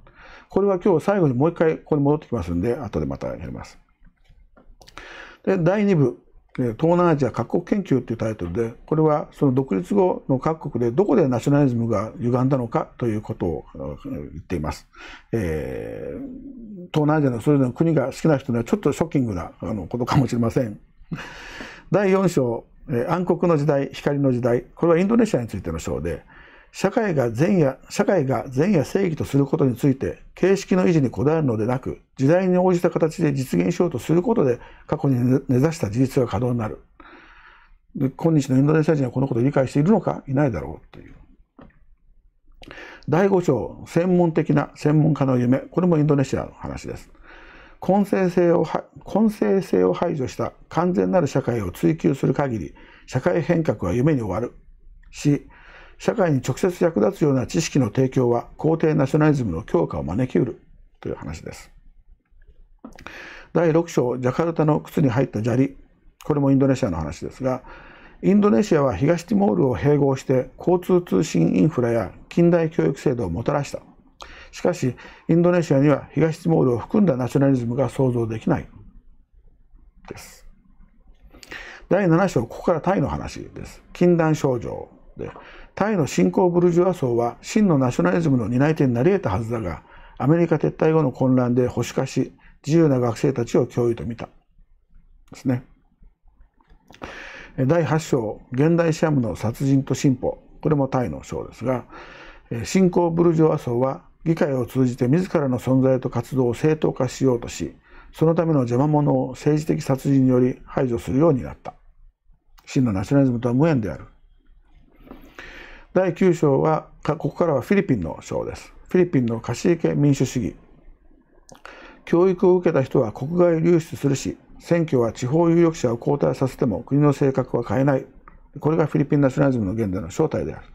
これは今日最後にもう一回ここに戻ってきますんで、後でまたやります。で、第2部、東南アジア各国研究というタイトルで、これはその独立後の各国でどこでナショナリズムが歪んだのかということを言っています。えー、東南アジアのそれぞれの国が好きな人にはちょっとショッキングなあのことかもしれません。第4章、暗黒の時代、光の時代、これはインドネシアについての章で、社会が善や、社会が善や正義とすることについて、形式の維持にこだわるのでなく、時代に応じた形で実現しようとすることで、過去に根ざした事実が可能になる。今日のインドネシア人はこのことを理解しているのか、いないだろうという。第5章、専門的な専門家の夢。これもインドネシアの話です。根性性を根性性を排除した完全なる社会を追求する限り社会変革は夢に終わるし社会に直接役立つような知識の提供は皇帝ナショナリズムの強化を招きうるという話です第6章ジャカルタの靴に入った砂利これもインドネシアの話ですがインドネシアは東ティモールを併合して交通通信インフラや近代教育制度をもたらしたしかし、インドネシアには東ティモールを含んだナショナリズムが想像できないです。第7章、ここからタイの話です。禁断症状で、タイの新興ブルジュア層は真のナショナリズムの担い手になり得たはずだが、アメリカ撤退後の混乱で保守化し、自由な学生たちを教威と見た。ですね。第8章、現代シャムの殺人と進歩。これもタイの章ですが、新興ブルジョワ層は議会を通じて自らの存在と活動を正当化しようとし、そのための邪魔者を政治的殺人により排除するようになった。真のナショナリズムとは無縁である。第9章は、ここからはフィリピンの章です。フィリピンの貸し池民主主義。教育を受けた人は国外流出するし、選挙は地方有力者を交代させても国の性格は変えない。これがフィリピンナショナリズムの現在の正体である。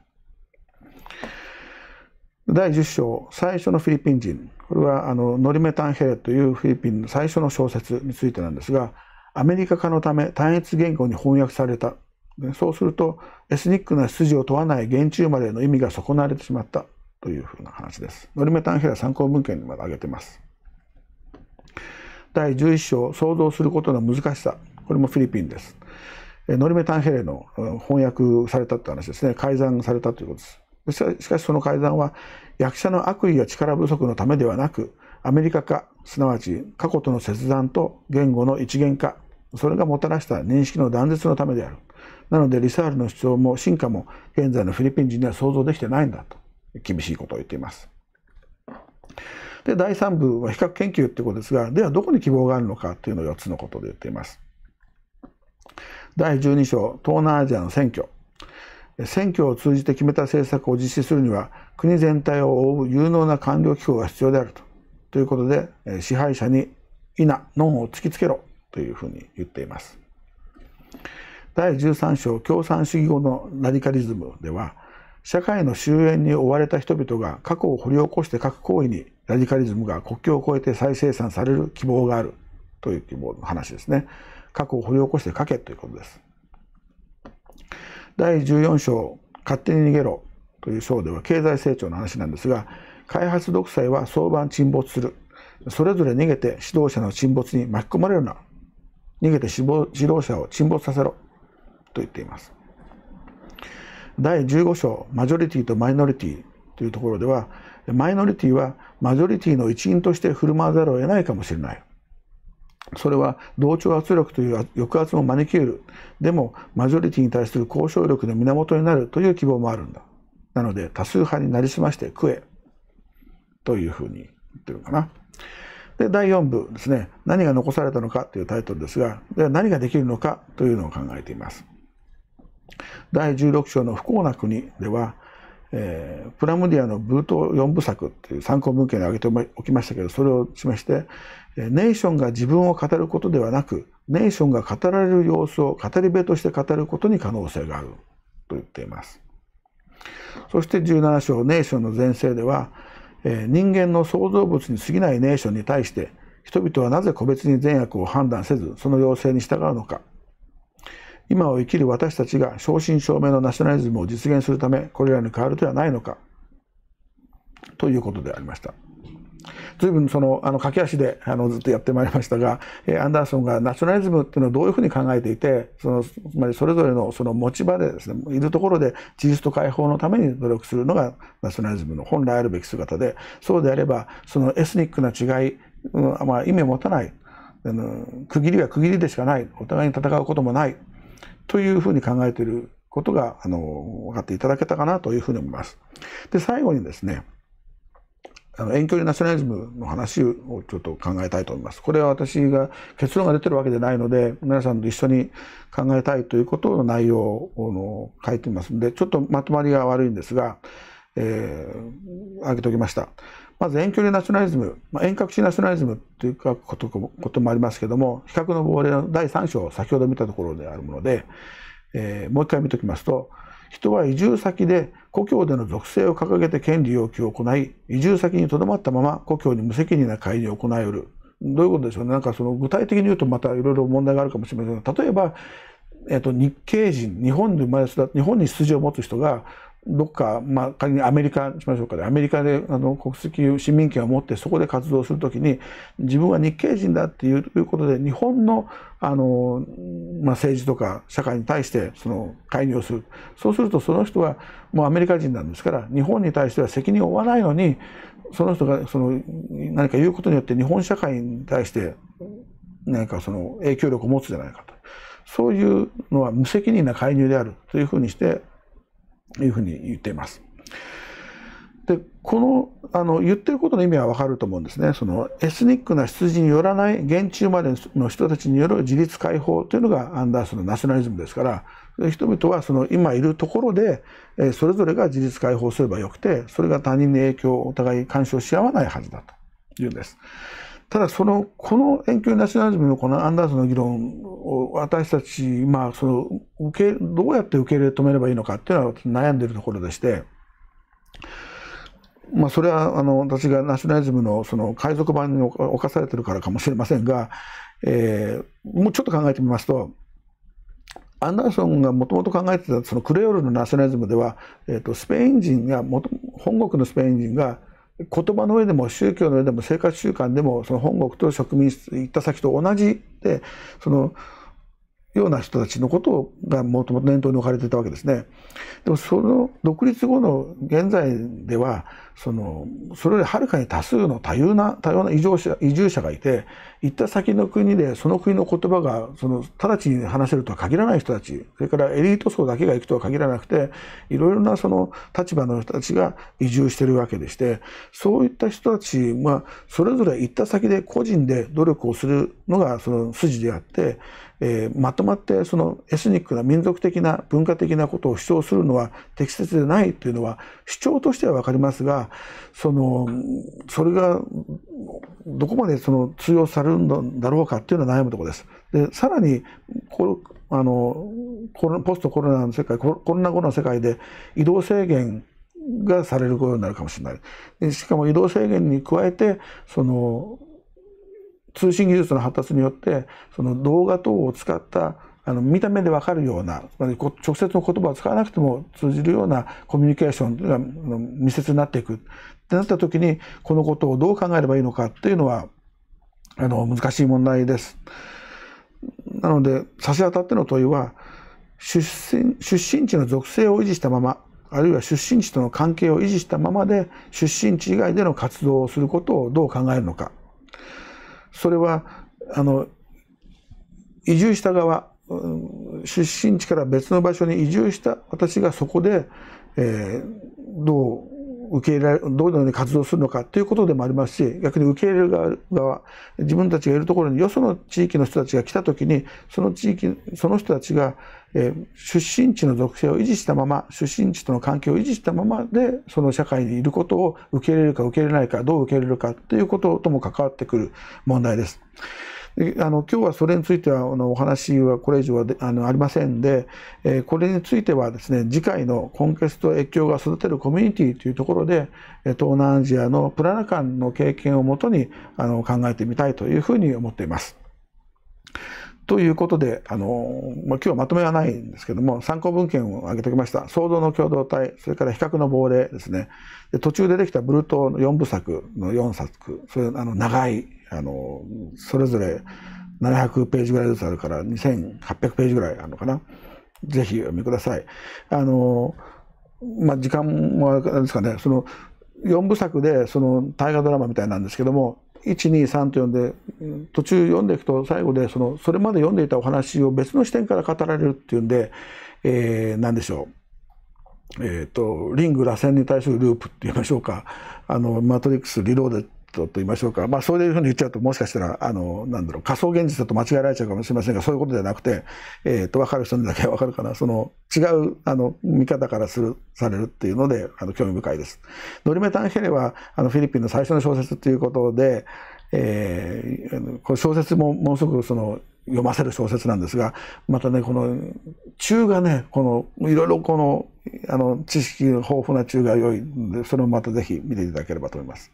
第10章、最初のフィリピン人。これは、あの、ノリメタンヘレというフィリピンの最初の小説についてなんですが、アメリカ化のため単一言語に翻訳された。そうすると、エスニックな筋を問わない現地生まれの意味が損なわれてしまったというふうな話です。ノリメタンヘレ参考文献にまで挙げています。第11章、想像することの難しさ。これもフィリピンです。ノリメタンヘレの翻訳されたって話ですね。改ざんされたということです。しかしその改ざんは役者の悪意や力不足のためではなくアメリカ化すなわち過去との切断と言語の一元化それがもたらした認識の断絶のためであるなのでリサールの主張も進化も現在のフィリピン人には想像できてないんだと厳しいことを言っていますで第3部は比較研究ってことですがではどこに希望があるのかというのを4つのことで言っています第12章東南アジアの選挙選挙を通じて決めた政策を実施するには国全体を覆う有能な官僚機構が必要であるとということで支配者に「否」「ノン」を突きつけろというふうに言っています。第13章共産主義後のラディカリズムでは社会の終焉に追われた人々が過去を掘り起こして書く行為にラディカリズムが国境を越えて再生産される希望があるという希望の話ですね過去を掘り起こして書けということです。第14章「勝手に逃げろ」という章では経済成長の話なんですが開発独裁は早晩沈没するそれぞれ逃げて指導者の沈没に巻き込まれるな逃げて指導者を沈没させろと言っています第15章「マジョリティとマイノリティ」というところではマイノリティはマジョリティの一員として振る舞わざるを得ないかもしれないそれは同調圧力という抑圧も招き得る。でも、マジョリティに対する交渉力の源になるという希望もあるんだ。なので、多数派になりすまして食え。というふうに言ってるのかな。で、第4部ですね。何が残されたのかというタイトルですが、では何ができるのかというのを考えています。第16章の不幸な国では、えー、プラムディアのブート4部作っていう参考文献に挙げておきましたけど、それを示して、ネーションが自分を語ることではなく、ネーションが語られる様子を語り部として語ることに可能性があると言っています。そして17章ネーションの前世では、人間の創造物に過ぎないネーションに対して、人々はなぜ個別に善悪を判断せず、その要請に従うのか。今を生きる私たちが正真正銘のナショナリズムを実現するため、これらに変わる手はないのか。ということでありました。随分そのあの駆け足であのずっとやってまいりましたが、えアンダーソンがナショナリズムっていうのをどういうふうに考えていてそのつまりそれぞれのその持ち場でですねいるところで自立と解放のために努力するのがナショナリズムの本来あるべき姿でそうであればそのエスニックな違い、うんまあ、意味を持たないあの区切りは区切りでしかないお互いに戦うこともないというふうに考えていることがあの分かっていただけたかなというふうに思います。で最後にですねあの遠距離ナショナリズムの話をちょっと考えたいと思います。これは私が結論が出てるわけじゃないので、皆さんと一緒に考えたいということの内容を書いてみますので、ちょっとまとまりが悪いんですが、えー、挙げておきました。まず遠距離ナショナリズム、まあ、遠隔地ナショナリズムというかことこともありますけども、比較の亡霊の第3章、先ほど見たところであるもので、えー、もう一回見ておきますと、人は移住先で故郷での属性を掲げて権利要求を行い、移住先にとどまったまま故郷に無責任な介入を行える。どういうことでしょうね。なんかその具体的に言うとまたいろいろ問題があるかもしれませんが、例えば、えっと、日系人、日本で生まれ育日本に出自を持つ人がどっか、まあ、仮にアメリカしましょうかね、アメリカであの国籍、市民権を持ってそこで活動するときに、自分は日系人だっていうことで、日本のあの、まあ、政治とか社会に対してその介入をする。そうすると、その人はもうアメリカ人なんですから、日本に対しては責任を負わないのに、その人がその何か言うことによって日本社会に対して何かその影響力を持つじゃないかと。そういうのは無責任な介入であるというふうにしていうふうに言っています。でこのあの言ってることの意味はわかると思うんですねそのエスニックな羊によらない現中までの人たちによる自立解放というのがアンダースのナショナリズムですから人々はその今いるところでそれぞれが自立解放すればよくてそれが他人に影響をお互い干渉し合わないはずだというんです。ただその、この遠距離ナショナリズムのこのアンダーソンの議論を私たち、まあ、その受けどうやって受け入れ止めればいいのかっていうのは悩んでいるところでして、まあ、それはあの私がナショナリズムのその海賊版に侵されてるからかもしれませんが、えー、もうちょっと考えてみますと、アンダーソンがもともと考えてたそのクレオールのナショナリズムでは、えーと、スペイン人がと本国のスペイン人が言葉の上でも宗教の上でも生活習慣でもその本国と植民地行った先と同じでそのような人たちのことがもともと念頭に置かれていたわけですね。でもその独立後の現在ではそのそれよりはるかに多数の多様な多様な異常者移住者がいて行った先の国でその国の言葉がその直ちに話せるとは限らない人たちそれからエリート層だけが行くとは限らなくていろいろなその立場の人たちが移住してるわけでしてそういった人たちはそれぞれ行った先で個人で努力をするのがその筋であってえー、まとまってそのエスニックな民族的な文化的なことを主張するのは適切でないというのは主張としては分かりますがそのそれがどこまでその通用されるんだろうかっていうのは悩むところです。でさらにこあのポストコロナの世界コロナ後の世界で移動制限がされることになるかもしれない。しかも移動制限に加えてその通信技術の発達によってその動画等を使ったあの見た目でわかるようなつまり直接の言葉を使わなくても通じるようなコミュニケーションが密接になっていくってなった時にこのことをどう考えればいいのかっていうのはあの難しい問題です。なので差し当たっての問いは出身出身地の属性を維持したままあるいは出身地との関係を維持したままで出身地以外での活動をすることをどう考えるのかそれはあの移住した側出身地から別の場所に移住した私がそこで、えー、どう受け入れられどのように活動するのかということでもありますし逆に受け入れる側自分たちがいるところによその地域の人たちが来た時にその地域その人たちがえ出身地の属性を維持したまま、出身地との関係を維持したままで、その社会にいることを受け入れるか受け入れないか、どう受け入れるかということとも関わってくる問題です。であの今日はそれについてはあのお話はこれ以上はあのありませんで、えー、これについてはですね次回の「コンケスト越境が育てるコミュニティ」というところで東南アジアのプラナカンの経験をもとにあの考えてみたいというふうに思っています。ということで、あのまあ、今日はまとめはないんですけども、参考文献を挙げておきました。創造の共同体、それから比較の亡霊ですね。で途中でできたブルートの4部作の4作、それあの長い、あのそれぞれ700ページぐらいずつあるから2800ページぐらいあるのかな。ぜひ読みください。あのまあ、時間もあれですかね、その4部作でその大河ドラマみたいなんですけども123と読んで途中読んでいくと最後でそのそれまで読んでいたお話を別の視点から語られるっていうんで、えー、何でしょうえーと、とリング螺旋に対するループって言いましょうかあのマトリックスリロードと言いましょうか、まあ、そういうふうに言っちゃうともしかしたらあのなんだろう仮想現実だと間違えられちゃうかもしれませんがそういうことじゃなくて、えー、と分かる人にだけ分かるかなその違うあの見方からするされるっていうのであの興味深いです。ノリメタンヘレはあのフィリピンの最初の小説ということで、えー、これ小説もものすごくその読ませる小説なんですがまたねこの中がねこのいろいろこのあの、知識豊富な中が良いので、それもまたぜひ見ていただければと思います。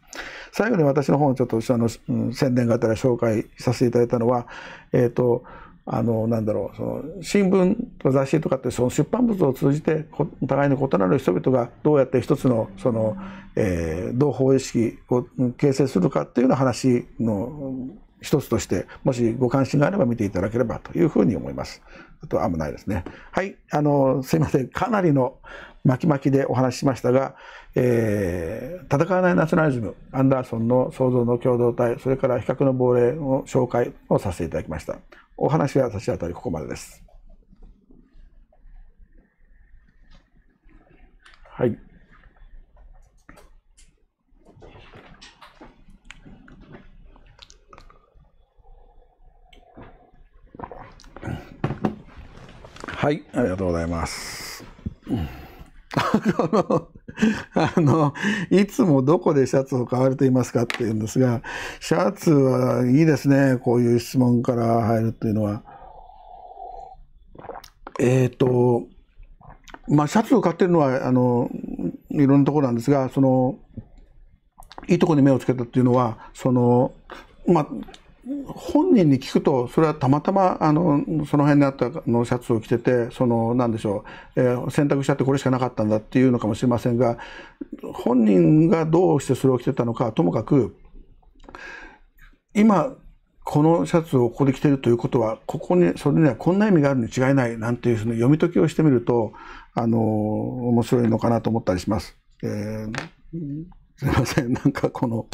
最後に私の方をちょっと、あの、うん、宣伝があったら紹介させていただいたのは、えっ、ー、と、あの、なんだろう、その、新聞と雑誌とかって、その出版物を通じて、お互いに異なる人々がどうやって一つの、その、えー、同胞意識を形成するかっていうような話の一つとして、もしご関心があれば見ていただければというふうに思います。あとは危ないですね。はい、あの、すいません。かなりの巻き巻きでお話ししましたが、えー、戦わないナショナリズム、アンダーソンの創造の共同体、それから比較の亡霊の紹介をさせていただきました。お話は差し当たりここまでです。はい。はいありがとうございます あのいつもどこでシャツを買われていますかっていうんですがシャツはいいですねこういう質問から入るっていうのはえっ、ー、とまあシャツを買ってるのはあのいろんなところなんですがそのいいとこに目をつけたっていうのはそのまあ本人に聞くと、それはたまたま、あの、その辺にあったのシャツを着てて、その、なんでしょう、えー、選択したってこれしかなかったんだっていうのかもしれませんが、本人がどうしてそれを着てたのか、ともかく、今、このシャツをここで着てるということは、ここに、それにはこんな意味があるに違いないなんていうふうに読み解きをしてみると、あの、面白いのかなと思ったりします。えー、すいません。なんかこの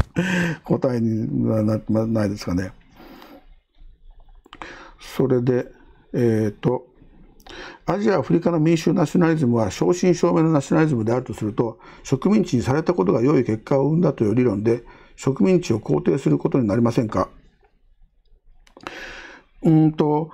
答えにはなってないですかね。それで、えっ、ー、と、アジア、アフリカの民衆ナショナリズムは正真正銘のナショナリズムであるとすると、植民地にされたことが良い結果を生んだという理論で、植民地を肯定することになりませんかうんと、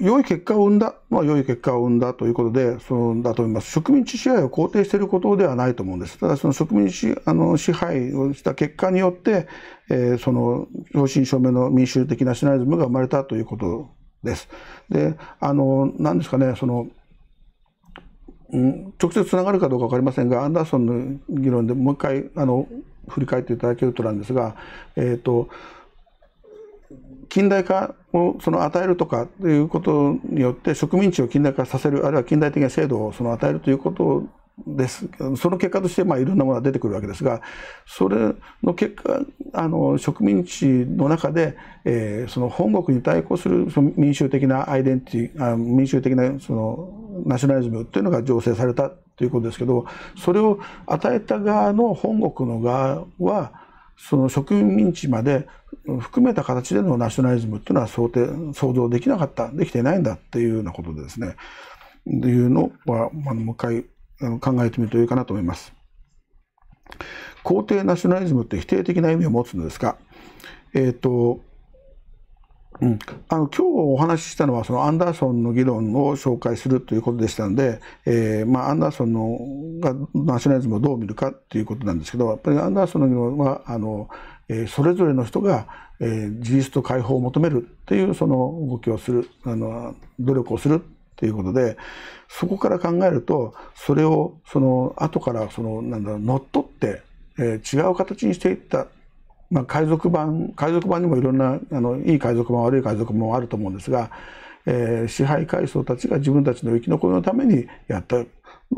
良い結果を生んだのは良い結果を生んだということで、そのだと思います。植民地支配を肯定していることではないと思うんです。ただ、その植民地あの支配をした結果によって、えー、その正真正銘の民主的なシナリズムが生まれたということです。で、あの、なんですかね、その、うん、直接つながるかどうか分かりませんが、アンダーソンの議論でもう一回あの振り返っていただけるとなんですが、えっ、ー、と、近代化をその与えるとかということによって植民地を近代化させるあるいは近代的な制度をその与えるということですその結果としてまあいろんなものが出てくるわけですがそれの結果あの植民地の中で、えー、その本国に対抗するその民衆的なアイデンティティあ民衆的なそのナショナリズムというのが醸成されたということですけどそれを与えた側の本国の側はその植民地まで含めた形でのナショナリズムっていうのは想定、想像できなかった、できていないんだっていうようなことでですね、っていうのは、もう一回考えてみるといいかなと思います。肯定ナショナリズムって否定的な意味を持つのですが、えっ、ー、と、うん、あの今日お話ししたのはそのアンダーソンの議論を紹介するということでしたので、えー、まあ、アンダーソンのがナショナリズムをどう見るかということなんですけどやっぱりアンダーソンの議論はあのえそれぞれの人が、えー、自立と解放を求めるっていうその動きをするあの努力をするっていうことでそこから考えるとそれをその後からそのなんだろう乗っ取って、えー、違う形にしていった、まあ、海賊版海賊版にもいろんなあのいい海賊版悪い海賊版もあると思うんですがえー、支配階層たちが自分たちの生き残りのためにやったの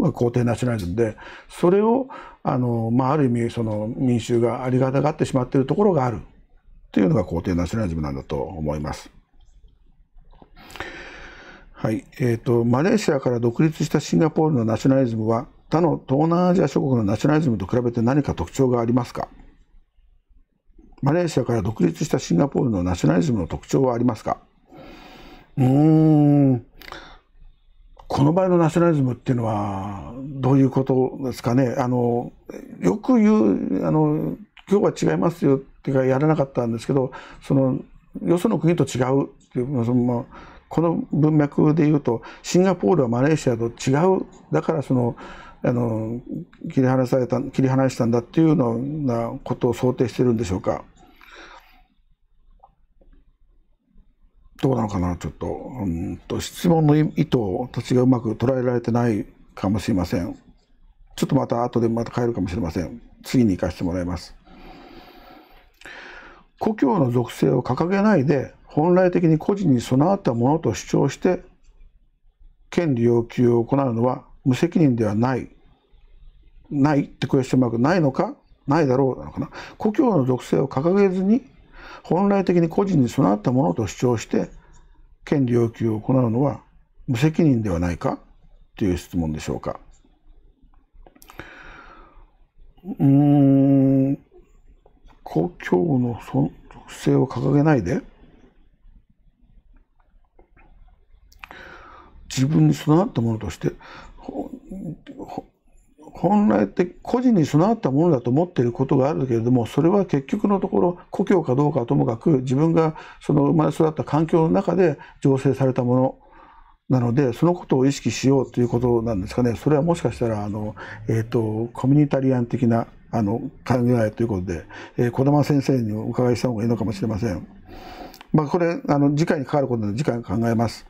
が皇帝ナショナリズムでそれをあの、まあ、ある意味その民衆がありがたがってしまっているところがあるというのが皇帝ナショナリズムなんだと思います。はいえーと、とマレーシアから独立したシンガポールのナショナリズムは他の東南アジア諸国のナショナリズムと比べて何か特徴がありますかマレーシアから独立したシンガポールのナショナリズムの特徴はありますかうーんこの場合のナショナリズムっていうのはどういうことですかねあのよく言うあの今日は違いますよっていうかやらなかったんですけどそのよその国と違うっていうそのこの文脈で言うとシンガポールはマレーシアと違うだからそのあの切り離された切り離したんだっていうようなことを想定してるんでしょうか。どうなのかな、ちょっと、うんと、質問の意図を私がうまく捉えられてないかもしれません。ちょっとまた後でまた変えるかもしれません。次に行かせてもらいます。故郷の属性を掲げないで、本来的に個人に備わったものと主張して、権利要求を行うのは無責任ではない。ないってクエスチョンマークないのかないだろうなのかな。故郷の属性を掲げずに本来的に個人に備わったものと主張して権利要求を行うのは無責任ではないかという質問でしょうか。うん、公共の特性を掲げないで、自分に備わったものとして、本来って個人に備わったものだと思っていることがあるけれどもそれは結局のところ故郷かどうかはともかく自分がその生まれ育った環境の中で醸成されたものなのでそのことを意識しようということなんですかねそれはもしかしたらあの、えーと、コミュニタリアン的なあの考えということで、えー、小玉先生にお伺いした方がいいのかもしれません。まあ、これあの次回に関わることで次回考えます。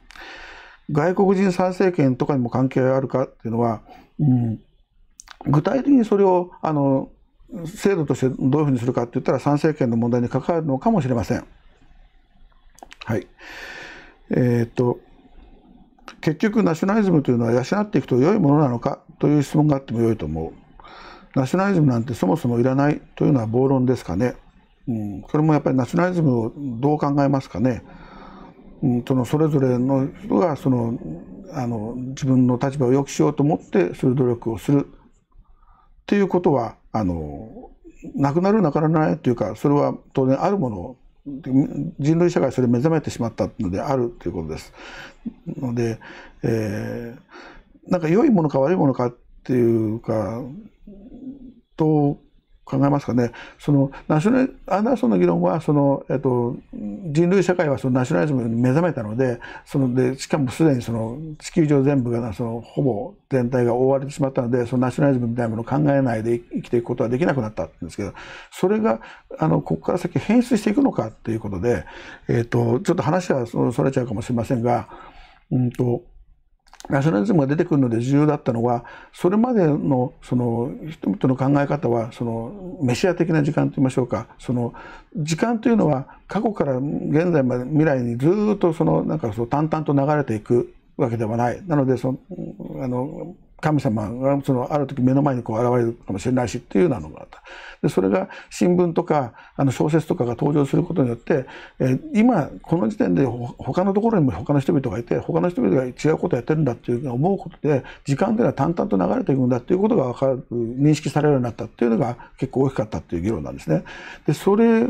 外国人参政権とかにも関係あるかっていうのは、うん具体的にそれをあの制度としてどういうふうにするかって言ったら参政権の問題に関わるのかもしれません。はい。えー、っと、結局ナショナリズムというのは養っていくと良いものなのかという質問があっても良いと思う。ナショナリズムなんてそもそもいらないというのは暴論ですかね。うん、これもやっぱりナショナリズムをどう考えますかね。うん、そのそれぞれの人がそのあの自分の立場を良くしようと思ってする努力をする。っていうことはあのなくなるなくならないというかそれは当然あるもの人類社会それ目覚めてしまったのであるということです。ので、えー、なんか良いものか悪いものかっていうかと考えますかね。そのナショナルアンダーソンの議論はその、えっと、人類社会はそのナショナリズムに目覚めたのでそのでしかもすでにその地球上全部がそのほぼ全体が覆われてしまったのでそのナショナリズムみたいなものを考えないで生きていくことはできなくなったんですけどそれがあのここから先変質していくのかということで、えっと、ちょっと話はそれちゃうかもしれませんが、うんとナショナリズムが出てくるので重要だったのは、それまでのその人々の考え方は、そのメシア的な時間といいましょうか、その時間というのは過去から現在まで未来にずっとそのなんかそう淡々と流れていくわけではない。なのでそのあの神様がそのある時目の前にこう現れるかもしれないしっていうようなのがあったでそれが新聞とかあの小説とかが登場することによって、えー、今この時点で他のところにも他の人々がいて他の人々が違うことをやってるんだっていうふうに思うことで時間というのは淡々と流れていくんだっていうことが分かる認識されるようになったっていうのが結構大きかったっていう議論なんですね。でそれ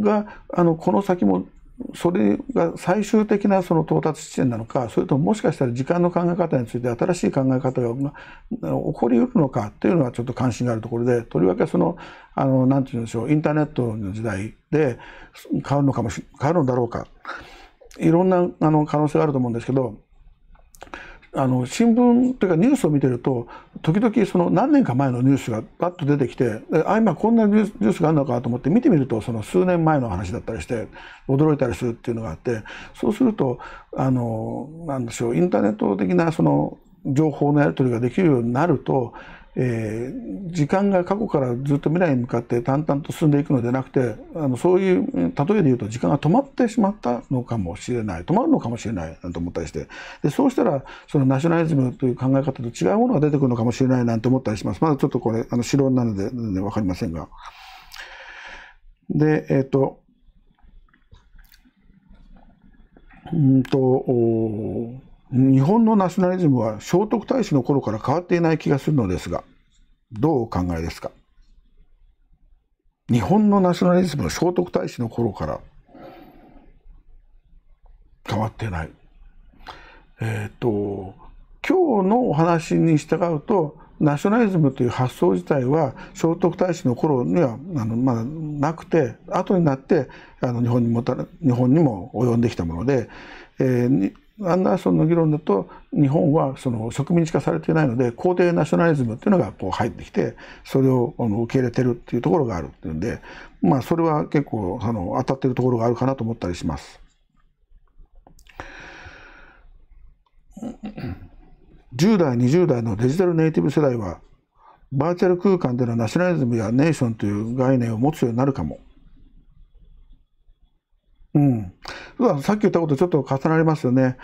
があのこの先もそれが最終的なその到達地点なのか、それともしかしたら時間の考え方について新しい考え方が起こりうるのかっていうのはちょっと関心があるところで、とりわけその、あの、なんて言うんでしょう、インターネットの時代で変わるのかもし、変わるのだろうか。いろんなあの可能性があると思うんですけど、あの新聞というかニュースを見てると時々その何年か前のニュースがパッと出てきてあ今こんなニュースがあるのかと思って見てみるとその数年前の話だったりして驚いたりするっていうのがあってそうするとあのなんでしょうインターネット的なその情報のやり取りができるようになるとえー、時間が過去からずっと未来に向かって淡々と進んでいくのではなくてあのそういう例えで言うと時間が止まってしまったのかもしれない止まるのかもしれないなんて思ったりしてでそうしたらそのナショナリズムという考え方と違うものが出てくるのかもしれないなんて思ったりしますまだちょっとこれあの素人なので、ね、分かりませんが。でえっ、ー、とうんと日本のナショナリズムは聖徳太子の頃から変わっていない気がするのですがどうお考えですか日本のナショナリズムは聖徳太子の頃から変わってない。えっ、ー、と今日のお話に従うとナショナリズムという発想自体は聖徳太子の頃にはあの、まあ、なくて後になってあの日本にもた日本にも及んできたもので、えー、アンダーソンの議論だと日本はその植民地化されていないので皇帝ナショナリズムっていうのがこう入ってきてそれを受け入れてるっていうところがあるっていうんで、まあ、それは結構あの当たってるところがあるかなと思ったりします。10代20代のデジタルネイティブ世代はバーチャル空間でのナショナリズムやネーションという概念を持つようになるかも。うん。さっき言ったことちょっと重なりますよね。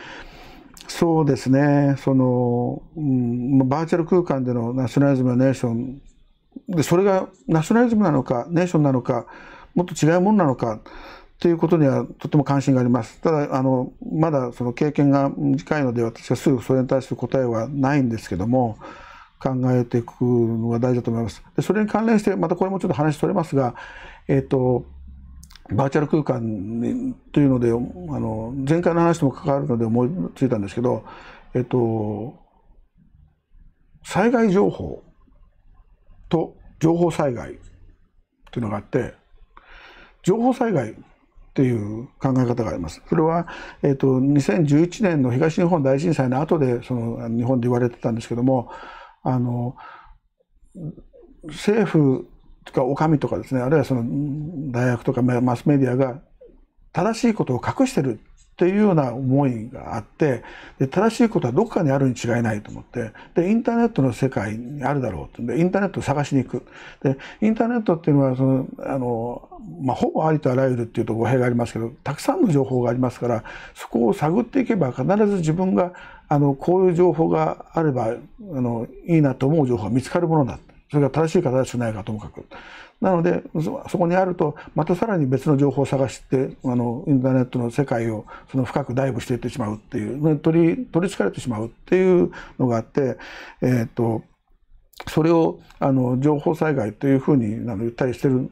そうですね。その、うん、バーチャル空間でのナショナリズムやネーション。で、それがナショナリズムなのか、ネーションなのか、もっと違うものなのか、ということにはとても関心があります。ただ、あの、まだその経験が短いので、私はすぐそれに対する答えはないんですけども、考えていくのが大事だと思います。でそれに関連して、またこれもちょっと話し取れますが、えっ、ー、と、バーチャル空間というのであの前回の話とも関わるので思いついたんですけど、えっと、災害情報と情報災害というのがあって情報災害っていう考え方があります。それは、えっと、2011年の東日本大震災の後でその日本で言われてたんですけどもあの政府とか、おみとかですね、あるいはその大学とかマスメディアが正しいことを隠してるっていうような思いがあってで正しいことはどこかにあるに違いないと思ってでインターネットの世界にあるだろうってでインターネットを探しに行くでインターネットっていうのはそのあの、まあ、ほぼありとあらゆるっていうと語弊がありますけどたくさんの情報がありますからそこを探っていけば必ず自分があのこういう情報があればあのいいなと思う情報が見つかるものだそれが正しいか正しくないかともかく。なのでそこにあるとまたさらに別の情報を探してあのインターネットの世界をその深くダイブしていってしまうっていう取り取りつかれてしまうっていうのがあって、えーとそれをあの情報災害というふうにあの言ったりしてる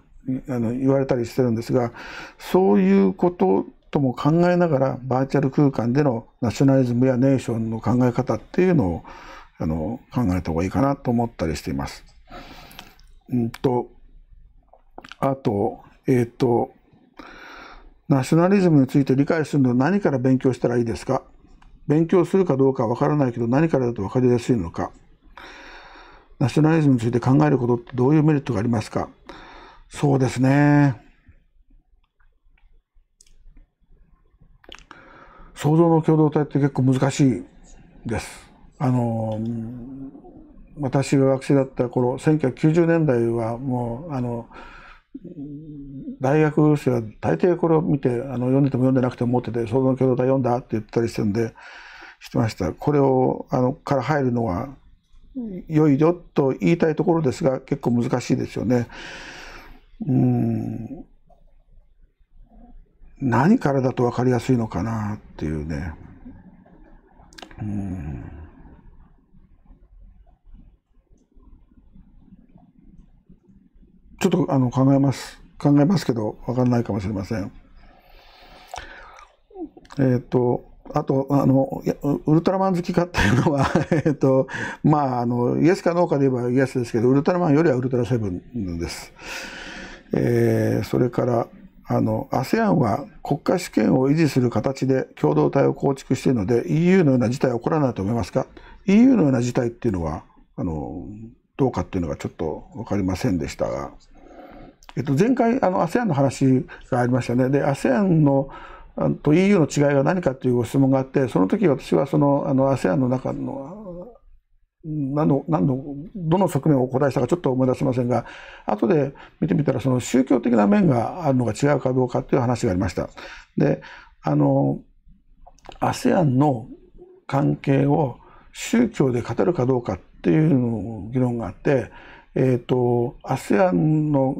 あの言われたりしてるんですがそういうこととも考えながらバーチャル空間でのナショナリズムやネーションの考え方っていうのをあの考えた方がいいかなと思ったりしています。うんと、あと、えっ、ー、と、ナショナリズムについて理解するのは何から勉強したらいいですか勉強するかどうかわからないけど何からだと分かりやすいのかナショナリズムについて考えることってどういうメリットがありますかそうですね。想像の共同体って結構難しいです。あの、私が学生だった頃1990年代はもうあの大学生は大抵これを見てあの読んでても読んでなくても思ってて「創造の共同体読んだ?」って言ったりしてんでしてましたこれをあのから入るのは良いよと言いたいところですが結構難しいですよね。うん何からだと分かりやすいのかなっていうね。うんちょっとあの考えます。考えますけど、わかんないかもしれません。えっ、ー、と、あと、あの、ウルトラマン好きかっていうのは えっと、まあ、あの、イエスかノーかで言えばイエスですけど、ウルトラマンよりはウルトラセブンです。えー、それから、あの、ASEAN は国家主権を維持する形で共同体を構築しているので、EU のような事態は起こらないと思いますか ?EU のような事態っていうのは、あの、どうかっていうのがちょっと分かりませんでしたが、えっと、前回あの ASEAN の話がありましたね。で ASEAN のと EU の違いは何かというご質問があってその時私はそのあの ASEAN の中の何の何のどの側面をお答えしたかちょっと思い出せませんが後で見てみたらその宗教的な面があるのが違うかどうかという話がありました。であの ASEAN の関係を宗教で語るかどうかっていう議論があってえっ、ー、と、ASEAN の、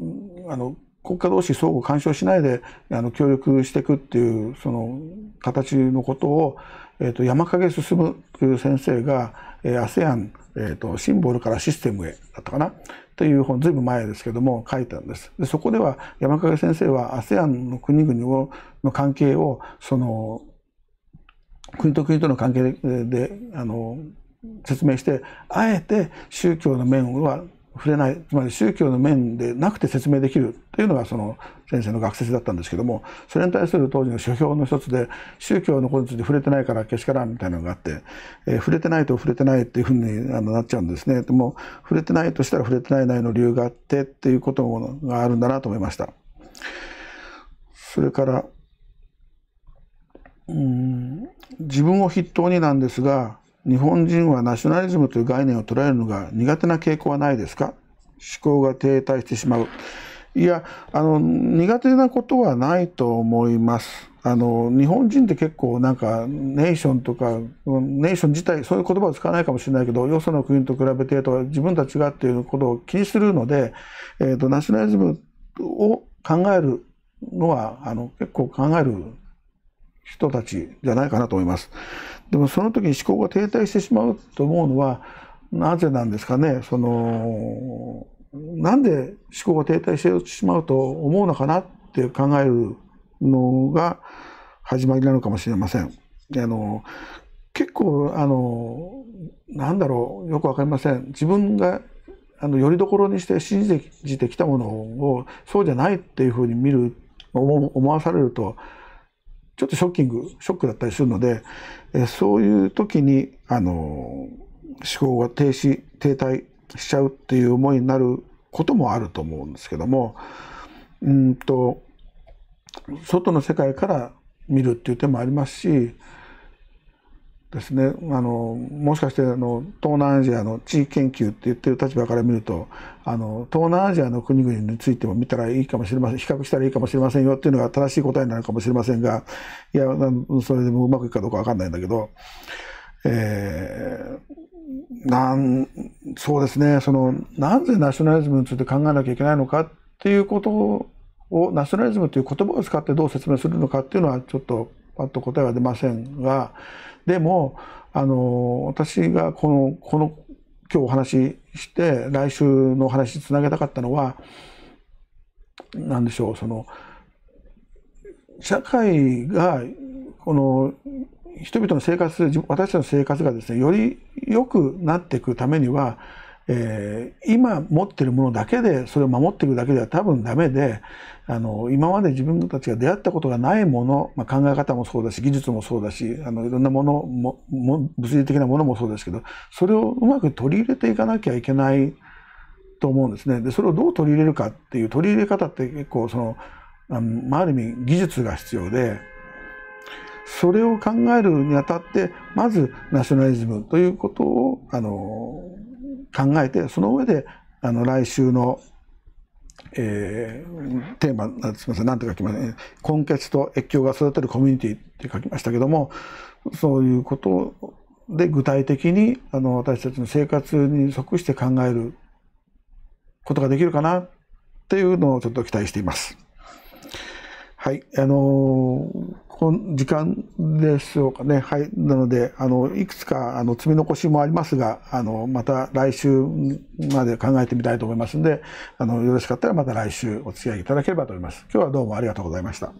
あの、国家同士相互干渉しないで、あの、協力していくっていう、その、形のことを、えっ、ー、と、山陰進むという先生が、えー、ASEAN、えっ、ー、と、シンボルからシステムへだったかな。という本、ずいぶん前ですけども、書いたんです。でそこでは、山陰先生は ASEAN の国々をの関係を、その、国と国との関係で、であの、説明して、あえて宗教の面は触れないつまり宗教の面でなくて説明できるというのがその先生の学説だったんですけどもそれに対する当時の書評の一つで宗教のことについて触れてないからけしからんみたいなのがあって、えー、触れてないと触れてないっていうふうにあのなっちゃうんですねでも触れてないとしたら触れてないないの理由があってっていうことがあるんだなと思いました。それからうん自分を筆頭になんですが日本人はナショナリズムという概念を捉えるのが苦手な傾向はないですか思考が停滞してしまう。いや、あの、苦手なことはないと思います。あの、日本人って結構なんか、ネーションとか、ネーション自体、そういう言葉を使わないかもしれないけど、よその国と比べてとか、自分たちがっていうことを気にするので、えっ、ー、と、ナショナリズムを考えるのは、あの、結構考える人たちじゃないかなと思います。でもその時に思考が停滞してしまうと思うのはなぜなんですかねそのなんで思考が停滞してしまうと思うのかなって考えるのが始まりなのかもしれません。あの結構あのなんだろうよく分かりません自分があのよりどころにして信じてきたものをそうじゃないっていうふうに見る思わされるとちょっとショッキング、ショックだったりするので、えそういう時に、あの、思考が停止、停滞しちゃうっていう思いになることもあると思うんですけども、うんと、外の世界から見るっていう手もありますし、ですねあのもしかしてあの東南アジアの地域研究って言ってる立場から見るとあの東南アジアの国々についても見たらいいかもしれません比較したらいいかもしれませんよっていうのが正しい答えになるかもしれませんがいやそれでもうまくいくかどうか分かんないんだけど、えー、なんそうですねそのなぜナショナリズムについて考えなきゃいけないのかっていうことをナショナリズムという言葉を使ってどう説明するのかっていうのはちょっとパッと答えは出ませんがでもあの私がこのこの今日お話しして来週のお話つなげたかったのは何でしょうその社会がこの人々の生活私たちの生活がですねより良くなっていくためにはえー、今持ってるものだけでそれを守っていくだけでは多分ダメであの今まで自分たちが出会ったことがないもの、まあ、考え方もそうだし技術もそうだしあのいろんなものもも物理的なものもそうですけどそれをうまく取り入れていかなきゃいけないと思うんですね。でそれをどう取り入れるかっていう取り入れ方って結構そのあのある意味技術が必要でそれを考えるにあたってまずナショナリズムということをあの考えて、その上で、あの、来週の、えー、テーマ、すみません、なんて書きましたね。根血と越境が育てるコミュニティって書きましたけども、そういうことで具体的に、あの、私たちの生活に即して考えることができるかなっていうのをちょっと期待しています。はい、あのー、この時間でしょうかね。はい、なので、あの、いくつか、あの、積み残しもありますが、あの、また来週まで考えてみたいと思いますんで、あの、よろしかったらまた来週お付き合いいただければと思います。今日はどうもありがとうございました。